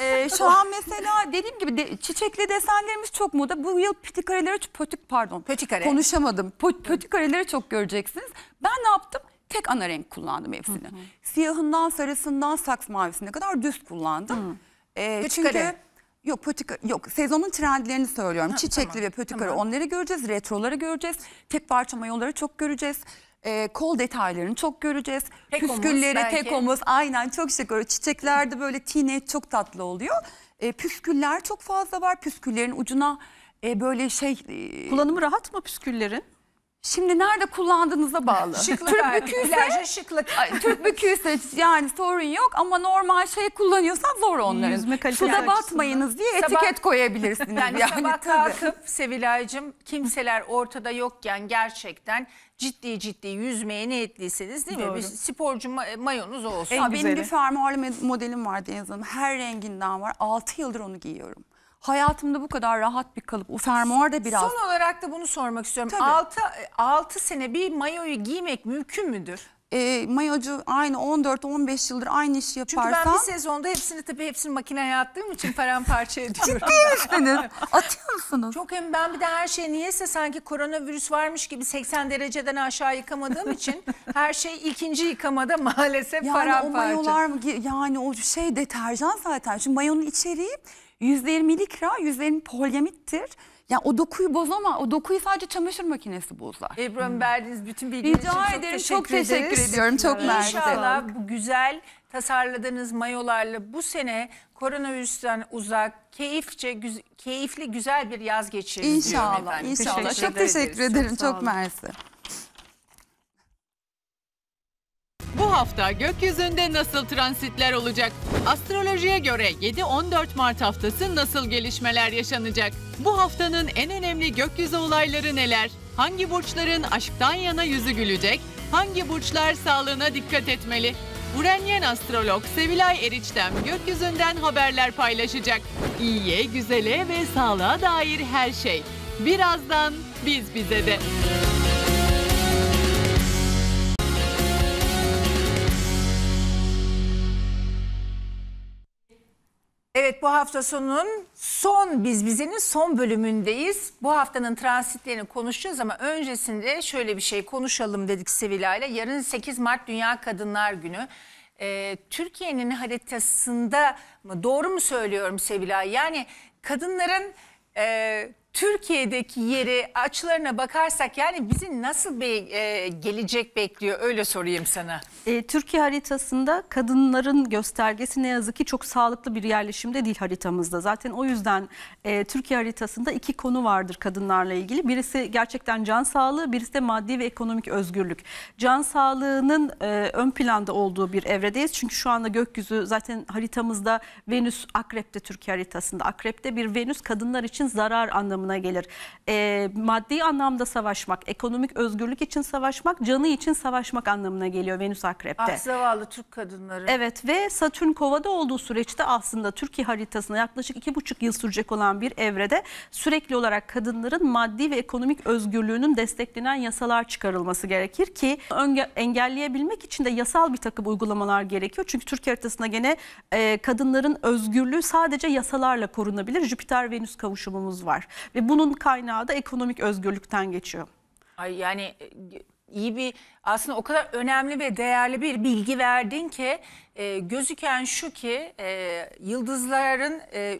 Ee, şu an mesela dediğim gibi de, çiçekli desenlerimiz çok moda. Bu yıl pötikareleri, pötik pardon. Pötikare. Konuşamadım. Pö, pötikareleri çok göreceksiniz. Ben ne yaptım? Tek ana renk kullandım hepsini. Hı hı. Siyahından sarısından saks mavisine kadar düz kullandım. Hı. Ee, çünkü yok pötika yok sezonun trendlerini söylüyorum. Ha, Çiçekli tamam, ve pötikare tamam. onları göreceğiz, retroları göreceğiz. Tek parça mayoları çok göreceğiz. E, kol detaylarını çok göreceğiz. Tek Püskülleri, omuz tek omuz aynen çok şık. çiçeklerde böyle tine çok tatlı oluyor. E, püsküller çok fazla var. Püsküllerin ucuna e, böyle şey... E, Kullanımı rahat mı püsküllerin? Şimdi nerede kullandığınıza bağlı. Şıklık Türk büküyse, şıklık. Türk büküyse yani sorun yok ama normal şey kullanıyorsan zor onların. Suda batmayınız diye sabah, etiket koyabilirsiniz. Yani, yani sabah tabii. kalkıp Sevilay'cım kimseler ortada yokken gerçekten ciddi ciddi yüzmeye niyetliyseniz değil Doğru. mi? Bir sporcu mayonuz olsun. En benim bir fermuarlı modelim vardı en azından. Her renginden var. 6 yıldır onu giyiyorum hayatımda bu kadar rahat bir kalıp o fermuar da biraz. Son olarak da bunu sormak istiyorum. Tabii. 6, 6 sene bir mayoyu giymek mümkün müdür? E, mayocu aynı 14-15 yıldır aynı işi yaparsan. Çünkü ben bir sezonda hepsini tabii hepsini makineye attığım için paramparça ediyorum. Ciddi misiniz? Atıyor musunuz? Çok hem ben bir de her şey niyeyse sanki koronavirüs varmış gibi 80 dereceden aşağı yıkamadığım için her şey ikinci yıkamada maalesef yani paramparça. Yani o mayolar Yani o şey deterjan zaten. Şimdi mayonun içeriği %20'lik kira %20 polyamittir. Yani o dokuyu bozama, o dokuyu sadece çamaşır makinesi bozar. Ebru Hanım hmm. verdiğiniz bütün bilgiler için çok ederim, teşekkür çok ederiz. teşekkür ediyorum. Çok mersi. İnşallah bu güzel tasarladığınız mayolarla bu sene koronavirüsten uzak, keyifçe, güz keyifli, güzel bir yaz geçiririz. İnşallah, inşallah. Teşekkür çok teşekkür ederiz. ederim, çok, çok mersi. Bu hafta gökyüzünde nasıl transitler olacak? Astrolojiye göre 7-14 Mart haftası nasıl gelişmeler yaşanacak? Bu haftanın en önemli gökyüzü olayları neler? Hangi burçların aşktan yana yüzü gülecek? Hangi burçlar sağlığına dikkat etmeli? Urenyen astrolog Sevilay Eriç'ten gökyüzünden haberler paylaşacak. İyiye, güzele ve sağlığa dair her şey. Birazdan biz bize de. Evet bu hafta sonunun son biz bizinin son bölümündeyiz. Bu haftanın transitlerini konuşacağız ama öncesinde şöyle bir şey konuşalım dedik Sevilla ile. Yarın 8 Mart Dünya Kadınlar Günü. Ee, Türkiye'nin haritasında mı doğru mu söylüyorum Sevilla? Yani kadınların e, Türkiye'deki yeri açılarına bakarsak yani bizi nasıl bir e, gelecek bekliyor öyle sorayım sana. E, Türkiye haritasında kadınların göstergesi ne yazık ki çok sağlıklı bir yerleşimde değil haritamızda. Zaten o yüzden e, Türkiye haritasında iki konu vardır kadınlarla ilgili. Birisi gerçekten can sağlığı, birisi de maddi ve ekonomik özgürlük. Can sağlığının e, ön planda olduğu bir evredeyiz. Çünkü şu anda gökyüzü zaten haritamızda Venüs Akrep'te Türkiye haritasında. Akrep'te bir Venüs kadınlar için zarar anlamında anlamına gelir. E, maddi anlamda savaşmak, ekonomik özgürlük için savaşmak, canı için savaşmak anlamına geliyor Venüs Akrep'te. Ah zavallı Türk kadınları. Evet ve Satürn Kova'da olduğu süreçte aslında Türkiye haritasına yaklaşık iki buçuk yıl sürecek olan bir evrede sürekli olarak kadınların maddi ve ekonomik özgürlüğünün desteklenen yasalar çıkarılması gerekir ki engelleyebilmek için de yasal bir takım uygulamalar gerekiyor. Çünkü Türkiye haritasında gene e, kadınların özgürlüğü sadece yasalarla korunabilir. Jüpiter-Venüs kavuşumumuz var. Ve bunun kaynağı da ekonomik özgürlükten geçiyor. Ay yani e, iyi bir aslında o kadar önemli ve değerli bir bilgi verdin ki e, gözüken şu ki e, yıldızların e,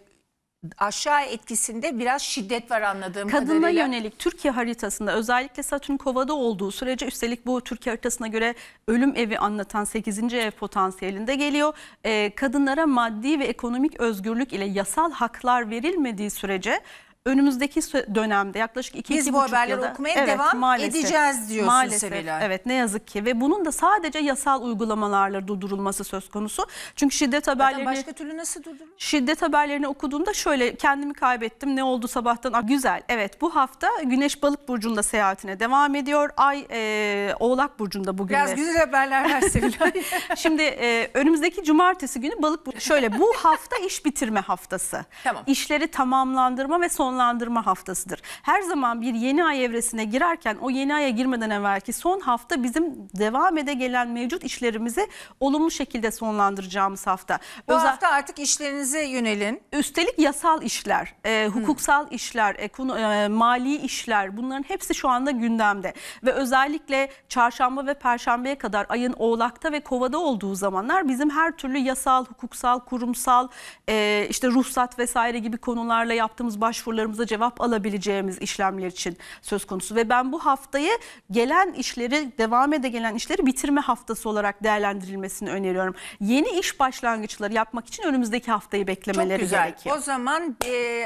aşağı etkisinde biraz şiddet var anladığım Kadına kadarıyla. Kadına yönelik Türkiye haritasında özellikle Satürn kovada olduğu sürece üstelik bu Türkiye haritasına göre ölüm evi anlatan 8. ev potansiyelinde geliyor. Ee, kadınlara maddi ve ekonomik özgürlük ile yasal haklar verilmediği sürece önümüzdeki dönemde yaklaşık 2 Biz bu haberleri yılda, okumaya evet, devam maalesef, edeceğiz diyorsun maalesef, Sevilay. Evet ne yazık ki ve bunun da sadece yasal uygulamalarla durdurulması söz konusu. Çünkü şiddet haberlerini... Zaten başka türlü nasıl durdurulur? Şiddet haberlerini okuduğumda şöyle kendimi kaybettim ne oldu sabahtan ah, güzel. Evet bu hafta Güneş Balık Burcu'nda seyahatine devam ediyor. Ay e, Oğlak Burcu'nda bugün. Biraz güzel haberler ver Sevilay. Şimdi e, önümüzdeki cumartesi günü Balık Burcu... Şöyle bu hafta iş bitirme haftası. Tamam. İşleri tamamlandırma ve son Sonlandırma haftasıdır. Her zaman bir yeni ay evresine girerken o yeni aya girmeden evvelki son hafta bizim devam ede gelen mevcut işlerimizi olumlu şekilde sonlandıracağımız hafta. Bu Özel... hafta artık işlerinize yönelin. Üstelik yasal işler, e, hukuksal hmm. işler, ekon e, mali işler bunların hepsi şu anda gündemde. Ve özellikle çarşamba ve perşembeye kadar ayın oğlakta ve kovada olduğu zamanlar bizim her türlü yasal, hukuksal, kurumsal, e, işte ruhsat vesaire gibi konularla yaptığımız başvurular sorularımıza cevap alabileceğimiz işlemler için söz konusu. Ve ben bu haftayı gelen işleri, devam ede gelen işleri bitirme haftası olarak değerlendirilmesini öneriyorum. Yeni iş başlangıçları yapmak için önümüzdeki haftayı beklemeleri Çok güzel. gerekiyor. O zaman e,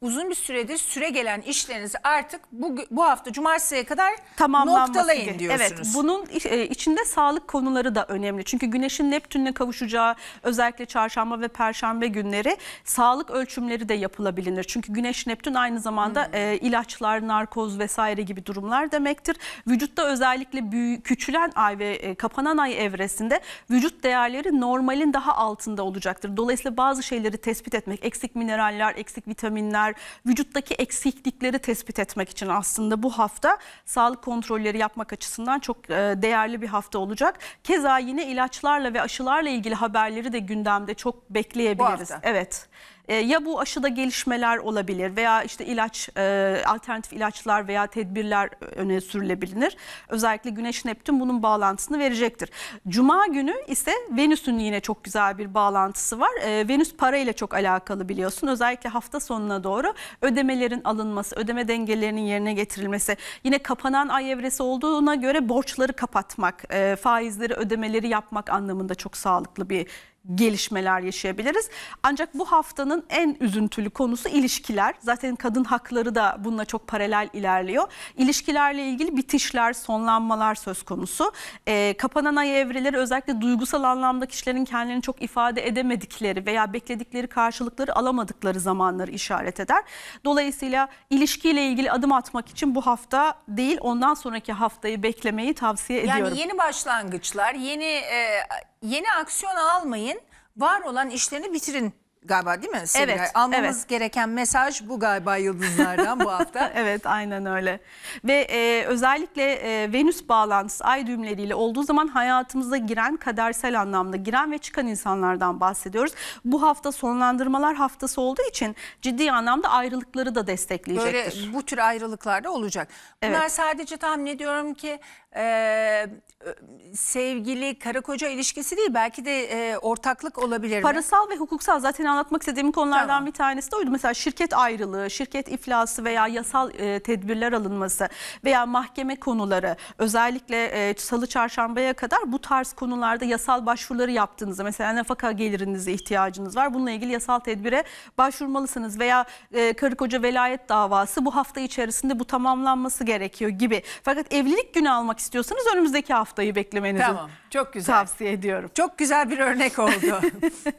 uzun bir süredir süre gelen işlerinizi artık bu, bu hafta cumartesiye kadar noktalayın gibi. diyorsunuz. Evet bunun e, içinde sağlık konuları da önemli. Çünkü güneşin Neptün'le kavuşacağı özellikle çarşamba ve perşembe günleri sağlık ölçümleri de yapılabilir. Çünkü güneş Güneş Neptün aynı zamanda hmm. e, ilaçlar, narkoz vesaire gibi durumlar demektir. Vücutta özellikle büyü, küçülen ay ve e, kapanan ay evresinde vücut değerleri normalin daha altında olacaktır. Dolayısıyla bazı şeyleri tespit etmek, eksik mineraller, eksik vitaminler, vücuttaki eksiklikleri tespit etmek için aslında bu hafta sağlık kontrolleri yapmak açısından çok e, değerli bir hafta olacak. Keza yine ilaçlarla ve aşılarla ilgili haberleri de gündemde çok bekleyebiliriz. Bu hafta. Evet e, ya bu aşıda gelişmeler olabilir veya işte ilaç e, alternatif ilaçlar veya tedbirler öne sürülebilir. Özellikle Güneş Neptün bunun bağlantısını verecektir. Cuma günü ise Venüs'ün yine çok güzel bir bağlantısı var. E, Venüs para ile çok alakalı biliyorsun. Özellikle hafta sonuna doğru ödemelerin alınması, ödeme dengelerinin yerine getirilmesi, yine kapanan ay evresi olduğuna göre borçları kapatmak, e, faizleri ödemeleri yapmak anlamında çok sağlıklı bir gelişmeler yaşayabiliriz. Ancak bu haftanın en üzüntülü konusu ilişkiler. Zaten kadın hakları da bununla çok paralel ilerliyor. İlişkilerle ilgili bitişler, sonlanmalar söz konusu. E, kapanan ay evreleri özellikle duygusal anlamda kişilerin kendilerini çok ifade edemedikleri veya bekledikleri karşılıkları alamadıkları zamanları işaret eder. Dolayısıyla ilişkiyle ilgili adım atmak için bu hafta değil ondan sonraki haftayı beklemeyi tavsiye yani ediyorum. Yani yeni başlangıçlar, yeni e, yeni aksiyon almayın, var olan işlerini bitirin galiba değil mi? Sevgili? Evet. Almamız evet. gereken mesaj bu galiba yıldızlardan bu hafta. evet aynen öyle. Ve e, özellikle e, Venüs bağlantısı ay düğümleriyle olduğu zaman hayatımıza giren kadersel anlamda giren ve çıkan insanlardan bahsediyoruz. Bu hafta sonlandırmalar haftası olduğu için ciddi anlamda ayrılıkları da destekleyecektir. Böyle bu tür ayrılıklar da olacak. Bunlar evet. sadece tahmin ediyorum ki e, sevgili karı koca ilişkisi değil belki de e, ortaklık olabilir Parasal mi? ve hukuksal zaten anlatmak istediğim konulardan tamam. bir tanesi de oydu. Mesela şirket ayrılığı, şirket iflası veya yasal e, tedbirler alınması veya mahkeme konuları özellikle e, salı çarşambaya kadar bu tarz konularda yasal başvuruları yaptığınızda mesela nafaka gelirinize ihtiyacınız var. Bununla ilgili yasal tedbire başvurmalısınız veya e, karı koca velayet davası bu hafta içerisinde bu tamamlanması gerekiyor gibi. Fakat evlilik günü almak istiyorsanız önümüzdeki haftayı beklemenizi tamam. Çok güzel. Tavsiye ediyorum. Çok güzel bir örnek oldu.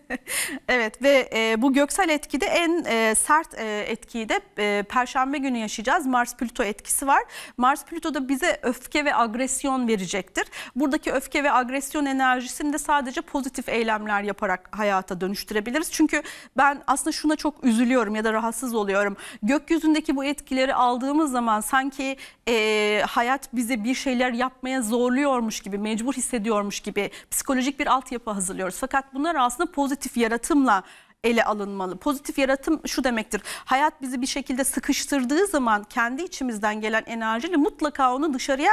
evet ve e, bu göksel etkide en e, sert e, etkiyi de e, perşembe günü yaşayacağız. Mars-Plüto etkisi var. Mars-Plüto da bize öfke ve agresyon verecektir. Buradaki öfke ve agresyon enerjisini de sadece pozitif eylemler yaparak hayata dönüştürebiliriz. Çünkü ben aslında şuna çok üzülüyorum ya da rahatsız oluyorum. Gökyüzündeki bu etkileri aldığımız zaman sanki e, hayat bize bir şeyler yapmaya zorluyormuş gibi mecbur hissediyorum yapıyormuş gibi psikolojik bir altyapı hazırlıyoruz. Fakat bunlar aslında pozitif yaratımla ele alınmalı. Pozitif yaratım şu demektir. Hayat bizi bir şekilde sıkıştırdığı zaman kendi içimizden gelen enerjiyle mutlaka onu dışarıya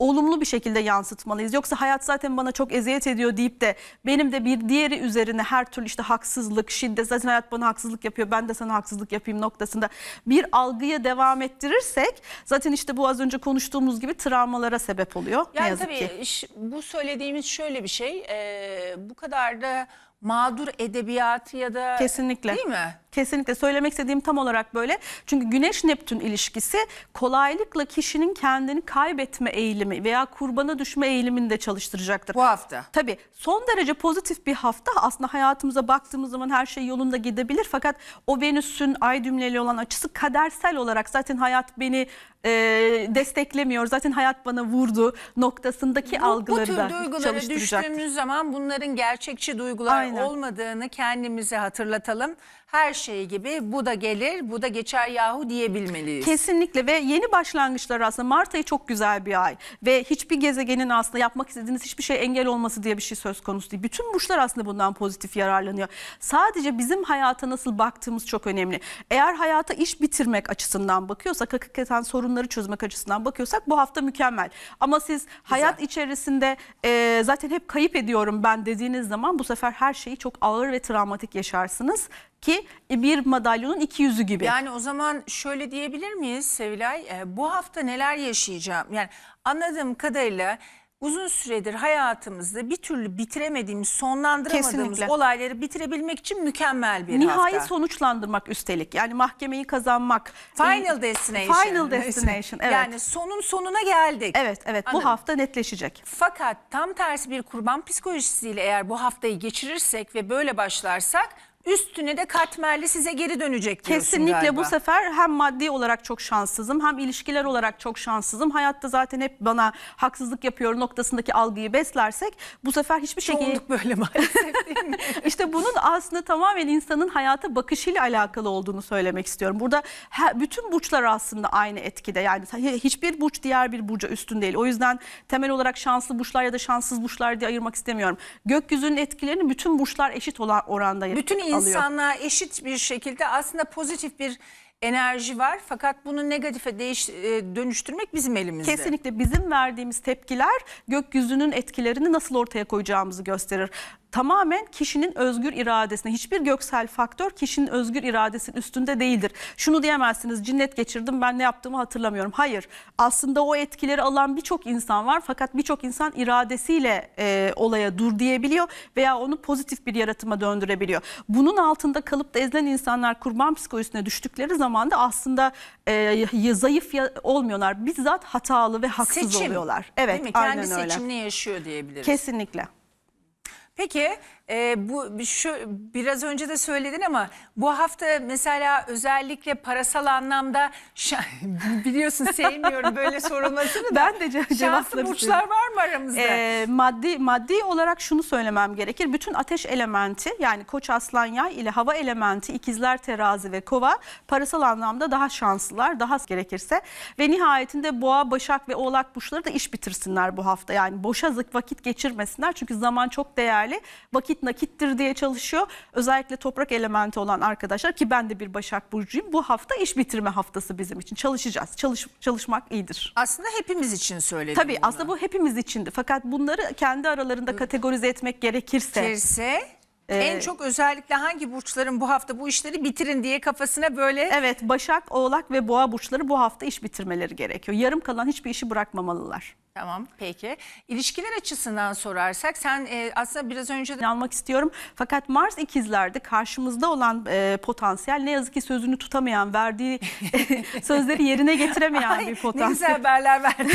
olumlu bir şekilde yansıtmalıyız. Yoksa hayat zaten bana çok eziyet ediyor deyip de benim de bir diğeri üzerine her türlü işte haksızlık, şiddet zaten hayat bana haksızlık yapıyor ben de sana haksızlık yapayım noktasında bir algıya devam ettirirsek zaten işte bu az önce konuştuğumuz gibi travmalara sebep oluyor. Yani ne yazık tabii ki. bu söylediğimiz şöyle bir şey e, bu kadar da mağdur edebiyatı ya da kesinlikle değil mi? Kesinlikle söylemek istediğim tam olarak böyle. Çünkü Güneş-Neptün ilişkisi kolaylıkla kişinin kendini kaybetme eğilimi veya kurbana düşme eğilimini de çalıştıracaktır. Bu hafta. Tabii son derece pozitif bir hafta. Aslında hayatımıza baktığımız zaman her şey yolunda gidebilir. Fakat o Venüs'ün ay düğümleriyle olan açısı kadersel olarak zaten hayat beni e, desteklemiyor. Zaten hayat bana vurdu noktasındaki bu, algıları da çalıştıracak. Bu tür duygulara düştüğümüz zaman bunların gerçekçi duygular Aynen. olmadığını kendimize hatırlatalım her şey gibi bu da gelir, bu da geçer yahu diyebilmeliyiz. Kesinlikle ve yeni başlangıçlar aslında Mart ayı çok güzel bir ay ve hiçbir gezegenin aslında yapmak istediğiniz hiçbir şey engel olması diye bir şey söz konusu değil. Bütün burçlar aslında bundan pozitif yararlanıyor. Sadece bizim hayata nasıl baktığımız çok önemli. Eğer hayata iş bitirmek açısından bakıyorsak, hakikaten sorunları çözmek açısından bakıyorsak bu hafta mükemmel. Ama siz güzel. hayat içerisinde e, zaten hep kayıp ediyorum ben dediğiniz zaman bu sefer her şeyi çok ağır ve travmatik yaşarsınız ki e, bir madalyonun iki yüzü gibi. Yani o zaman şöyle diyebilir miyiz Sevilay? E, bu hafta neler yaşayacağım? Yani anladığım kadarıyla uzun süredir hayatımızda bir türlü bitiremediğimiz, sonlandıramadığımız Kesinlikle. olayları bitirebilmek için mükemmel bir Nihai hafta. sonuçlandırmak üstelik. Yani mahkemeyi kazanmak. E, final destination. Final destination. Evet. Yani sonun sonuna geldik. Evet, evet. Anladım. Bu hafta netleşecek. Fakat tam tersi bir kurban psikolojisiyle eğer bu haftayı geçirirsek ve böyle başlarsak üstüne de katmerli size geri dönecek Kesinlikle galiba. bu sefer hem maddi olarak çok şanssızım hem ilişkiler olarak çok şanssızım. Hayatta zaten hep bana haksızlık yapıyor noktasındaki algıyı beslersek bu sefer hiçbir şekilde... Çoğunluk böyle maalesef değil mi? işte bunun aslında tamamen insanın hayata bakışıyla alakalı olduğunu söylemek istiyorum. Burada bütün burçlar aslında aynı etkide yani hiçbir burç diğer bir burca üstün değil. O yüzden temel olarak şanslı burçlar ya da şanssız burçlar diye ayırmak istemiyorum. Gökyüzünün etkilerini bütün burçlar eşit olan oranda yapıyor. Bütün insanlığa eşit bir şekilde aslında pozitif bir enerji var fakat bunu negatife değiş, e, dönüştürmek bizim elimizde. Kesinlikle bizim verdiğimiz tepkiler gökyüzünün etkilerini nasıl ortaya koyacağımızı gösterir tamamen kişinin özgür iradesine. Hiçbir göksel faktör kişinin özgür iradesinin üstünde değildir. Şunu diyemezsiniz cinnet geçirdim ben ne yaptığımı hatırlamıyorum. Hayır aslında o etkileri alan birçok insan var fakat birçok insan iradesiyle e, olaya dur diyebiliyor veya onu pozitif bir yaratıma döndürebiliyor. Bunun altında kalıp da ezilen insanlar kurban psikolojisine düştükleri zaman da aslında e, zayıf ya, olmuyorlar. Bizzat hatalı ve haksız Seçim, oluyorlar. Evet, değil mi? Kendi aynen öyle. yaşıyor diyebiliriz. Kesinlikle. Peki e, bu şu biraz önce de söyledin ama bu hafta mesela özellikle parasal anlamda biliyorsun sevmiyorum böyle sorulmasını da. Ben de ce cevapları burçlar var mı aramızda? E, maddi maddi olarak şunu söylemem gerekir. Bütün ateş elementi yani Koç Aslan Yay ile hava elementi ikizler terazi ve kova parasal anlamda daha şanslılar, daha gerekirse ve nihayetinde boğa, başak ve oğlak burçları da iş bitirsinler bu hafta. Yani boşa vakit geçirmesinler çünkü zaman çok değerli. Vakit nakittir diye çalışıyor. Özellikle toprak elementi olan arkadaşlar ki ben de bir Başak Burcu'yum. Bu hafta iş bitirme haftası bizim için. Çalışacağız. Çalış, çalışmak iyidir. Aslında hepimiz için söyledim Tabii bunu. aslında bu hepimiz içindi. Fakat bunları kendi aralarında kategorize etmek gerekirse. Gerekirse ee, en çok özellikle hangi burçların bu hafta bu işleri bitirin diye kafasına böyle... Evet Başak, Oğlak ve Boğa burçları bu hafta iş bitirmeleri gerekiyor. Yarım kalan hiçbir işi bırakmamalılar. Tamam peki. İlişkiler açısından sorarsak sen e, aslında biraz önce de... Almak istiyorum fakat Mars ikizlerde karşımızda olan e, potansiyel ne yazık ki sözünü tutamayan, verdiği sözleri yerine getiremeyen Ay, bir potansiyel. Ne güzel haberler verdi.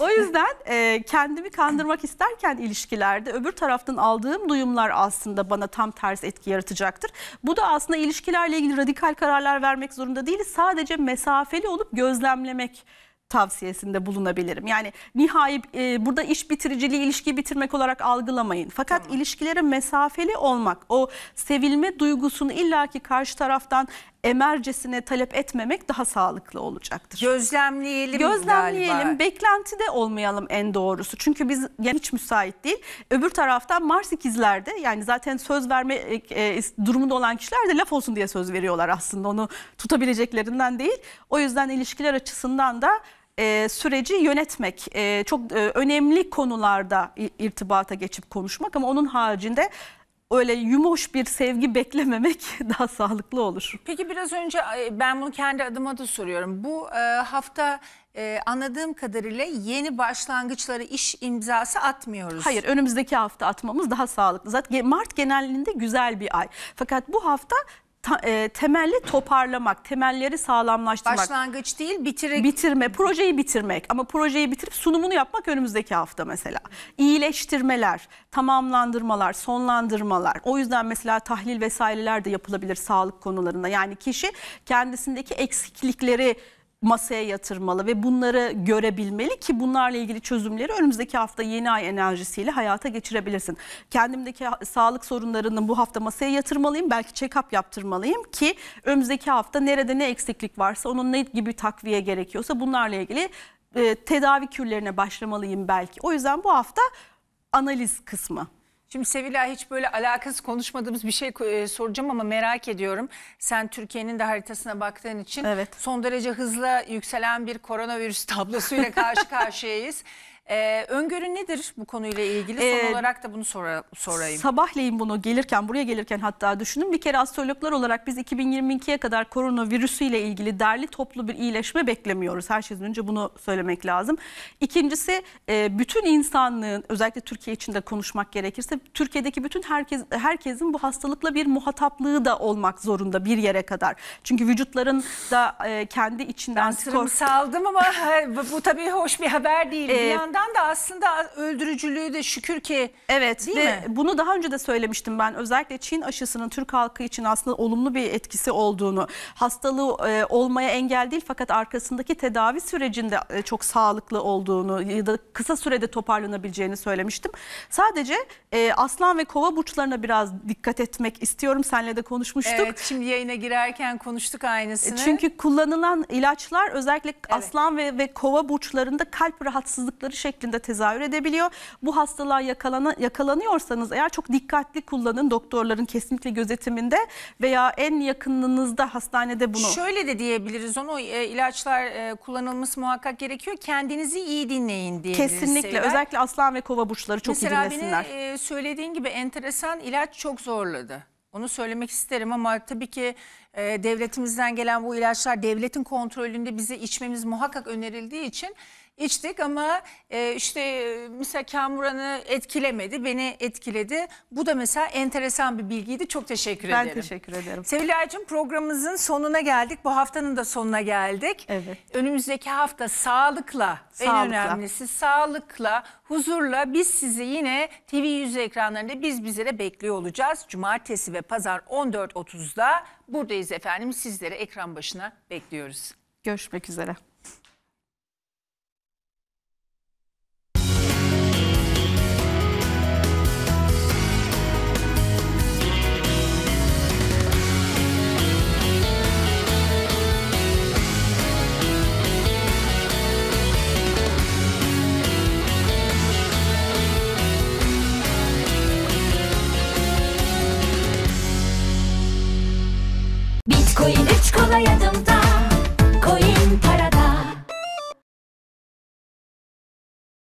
o yüzden e, kendimi kandırmak isterken ilişkilerde öbür taraftan aldığım duyumlar az aslında bana tam ters etki yaratacaktır. Bu da aslında ilişkilerle ilgili radikal kararlar vermek zorunda değil, Sadece mesafeli olup gözlemlemek tavsiyesinde bulunabilirim. Yani nihai e, burada iş bitiriciliği ilişki bitirmek olarak algılamayın. Fakat tamam. ilişkilere mesafeli olmak, o sevilme duygusunu illaki karşı taraftan emercesine talep etmemek daha sağlıklı olacaktır. Gözlemleyelim Gözlemleyelim, galiba. beklentide olmayalım en doğrusu. Çünkü biz yani hiç müsait değil. Öbür taraftan Mars ikizlerde yani zaten söz verme e, e durumunda olan kişiler de laf olsun diye söz veriyorlar aslında. Onu tutabileceklerinden değil. O yüzden ilişkiler açısından da e, süreci yönetmek, e, çok e, önemli konularda irtibata geçip konuşmak ama onun haricinde öyle yumuş bir sevgi beklememek daha sağlıklı olur. Peki biraz önce ben bunu kendi adıma da soruyorum. Bu e, hafta e, anladığım kadarıyla yeni başlangıçları iş imzası atmıyoruz. Hayır önümüzdeki hafta atmamız daha sağlıklı. Zaten Mart genelliğinde güzel bir ay. Fakat bu hafta e, temelli toparlamak, temelleri sağlamlaştırmak. Başlangıç değil, bitire... bitirme, projeyi bitirmek. Ama projeyi bitirip sunumunu yapmak önümüzdeki hafta mesela. İyileştirmeler, tamamlandırmalar, sonlandırmalar. O yüzden mesela tahlil vesaireler de yapılabilir sağlık konularında. Yani kişi kendisindeki eksiklikleri masaya yatırmalı ve bunları görebilmeli ki bunlarla ilgili çözümleri önümüzdeki hafta yeni ay enerjisiyle hayata geçirebilirsin. Kendimdeki sağlık sorunlarını bu hafta masaya yatırmalıyım. Belki check-up yaptırmalıyım ki önümüzdeki hafta nerede ne eksiklik varsa onun ne gibi takviye gerekiyorsa bunlarla ilgili e, tedavi kürlerine başlamalıyım belki. O yüzden bu hafta analiz kısmı Şimdi Sevilla hiç böyle alakasız konuşmadığımız bir şey e, soracağım ama merak ediyorum. Sen Türkiye'nin de haritasına baktığın için evet. son derece hızla yükselen bir koronavirüs tablosuyla karşı karşıyayız. Ee, öngörü nedir bu konuyla ilgili? Son ee, olarak da bunu sora, sorayım. Sabahleyin bunu gelirken, buraya gelirken hatta düşündüm. Bir kere astrologlar olarak biz 2022'ye kadar koronavirüsüyle ilgili derli toplu bir iyileşme beklemiyoruz. Her şeyden önce bunu söylemek lazım. İkincisi e, bütün insanlığın özellikle Türkiye için de konuşmak gerekirse Türkiye'deki bütün herkes herkesin bu hastalıkla bir muhataplığı da olmak zorunda bir yere kadar. Çünkü vücutların da e, kendi içinden... Ben sırımı saldım ama bu tabii hoş bir haber değil. Ee, bir yandan yandan da aslında öldürücülüğü de şükür ki evet değil ve mi? Bunu daha önce de söylemiştim ben. Özellikle Çin aşısının Türk halkı için aslında olumlu bir etkisi olduğunu. Hastalığı e, olmaya engel değil fakat arkasındaki tedavi sürecinde e, çok sağlıklı olduğunu ya da kısa sürede toparlanabileceğini söylemiştim. Sadece e, aslan ve kova burçlarına biraz dikkat etmek istiyorum. senle de konuşmuştuk. Evet şimdi yayına girerken konuştuk aynısını. E, çünkü kullanılan ilaçlar özellikle evet. aslan ve, ve kova burçlarında kalp rahatsızlıkları şeklinde tezahür edebiliyor. Bu hastalığa yakalana, yakalanıyorsanız eğer çok dikkatli kullanın doktorların kesinlikle gözetiminde veya en yakınınızda hastanede bunu. Şöyle de diyebiliriz onu e, ilaçlar e, kullanılması muhakkak gerekiyor. Kendinizi iyi dinleyin diye. Kesinlikle Seyler. özellikle aslan ve kova burçları çok Mesela iyi dinlesinler. Mesela e, söylediğin gibi enteresan ilaç çok zorladı. Onu söylemek isterim ama tabii ki e, devletimizden gelen bu ilaçlar devletin kontrolünde bize içmemiz muhakkak önerildiği için içtik ama e, işte mesela Kamuran'ı etkilemedi, beni etkiledi. Bu da mesela enteresan bir bilgiydi. Çok teşekkür ben ederim. Ben teşekkür ederim. Sevilay'cığım programımızın sonuna geldik. Bu haftanın da sonuna geldik. Evet. Önümüzdeki hafta sağlıkla, sağlıkla. en önemlisi sağlıkla, huzurla biz sizi yine TV yüz ekranlarında biz bize de bekliyor olacağız. Cumartesi ve pazar 14.30'da buradayız efendim. Sizlere ekran başına bekliyoruz. Görüşmek üzere. Koyun üç kolay adımda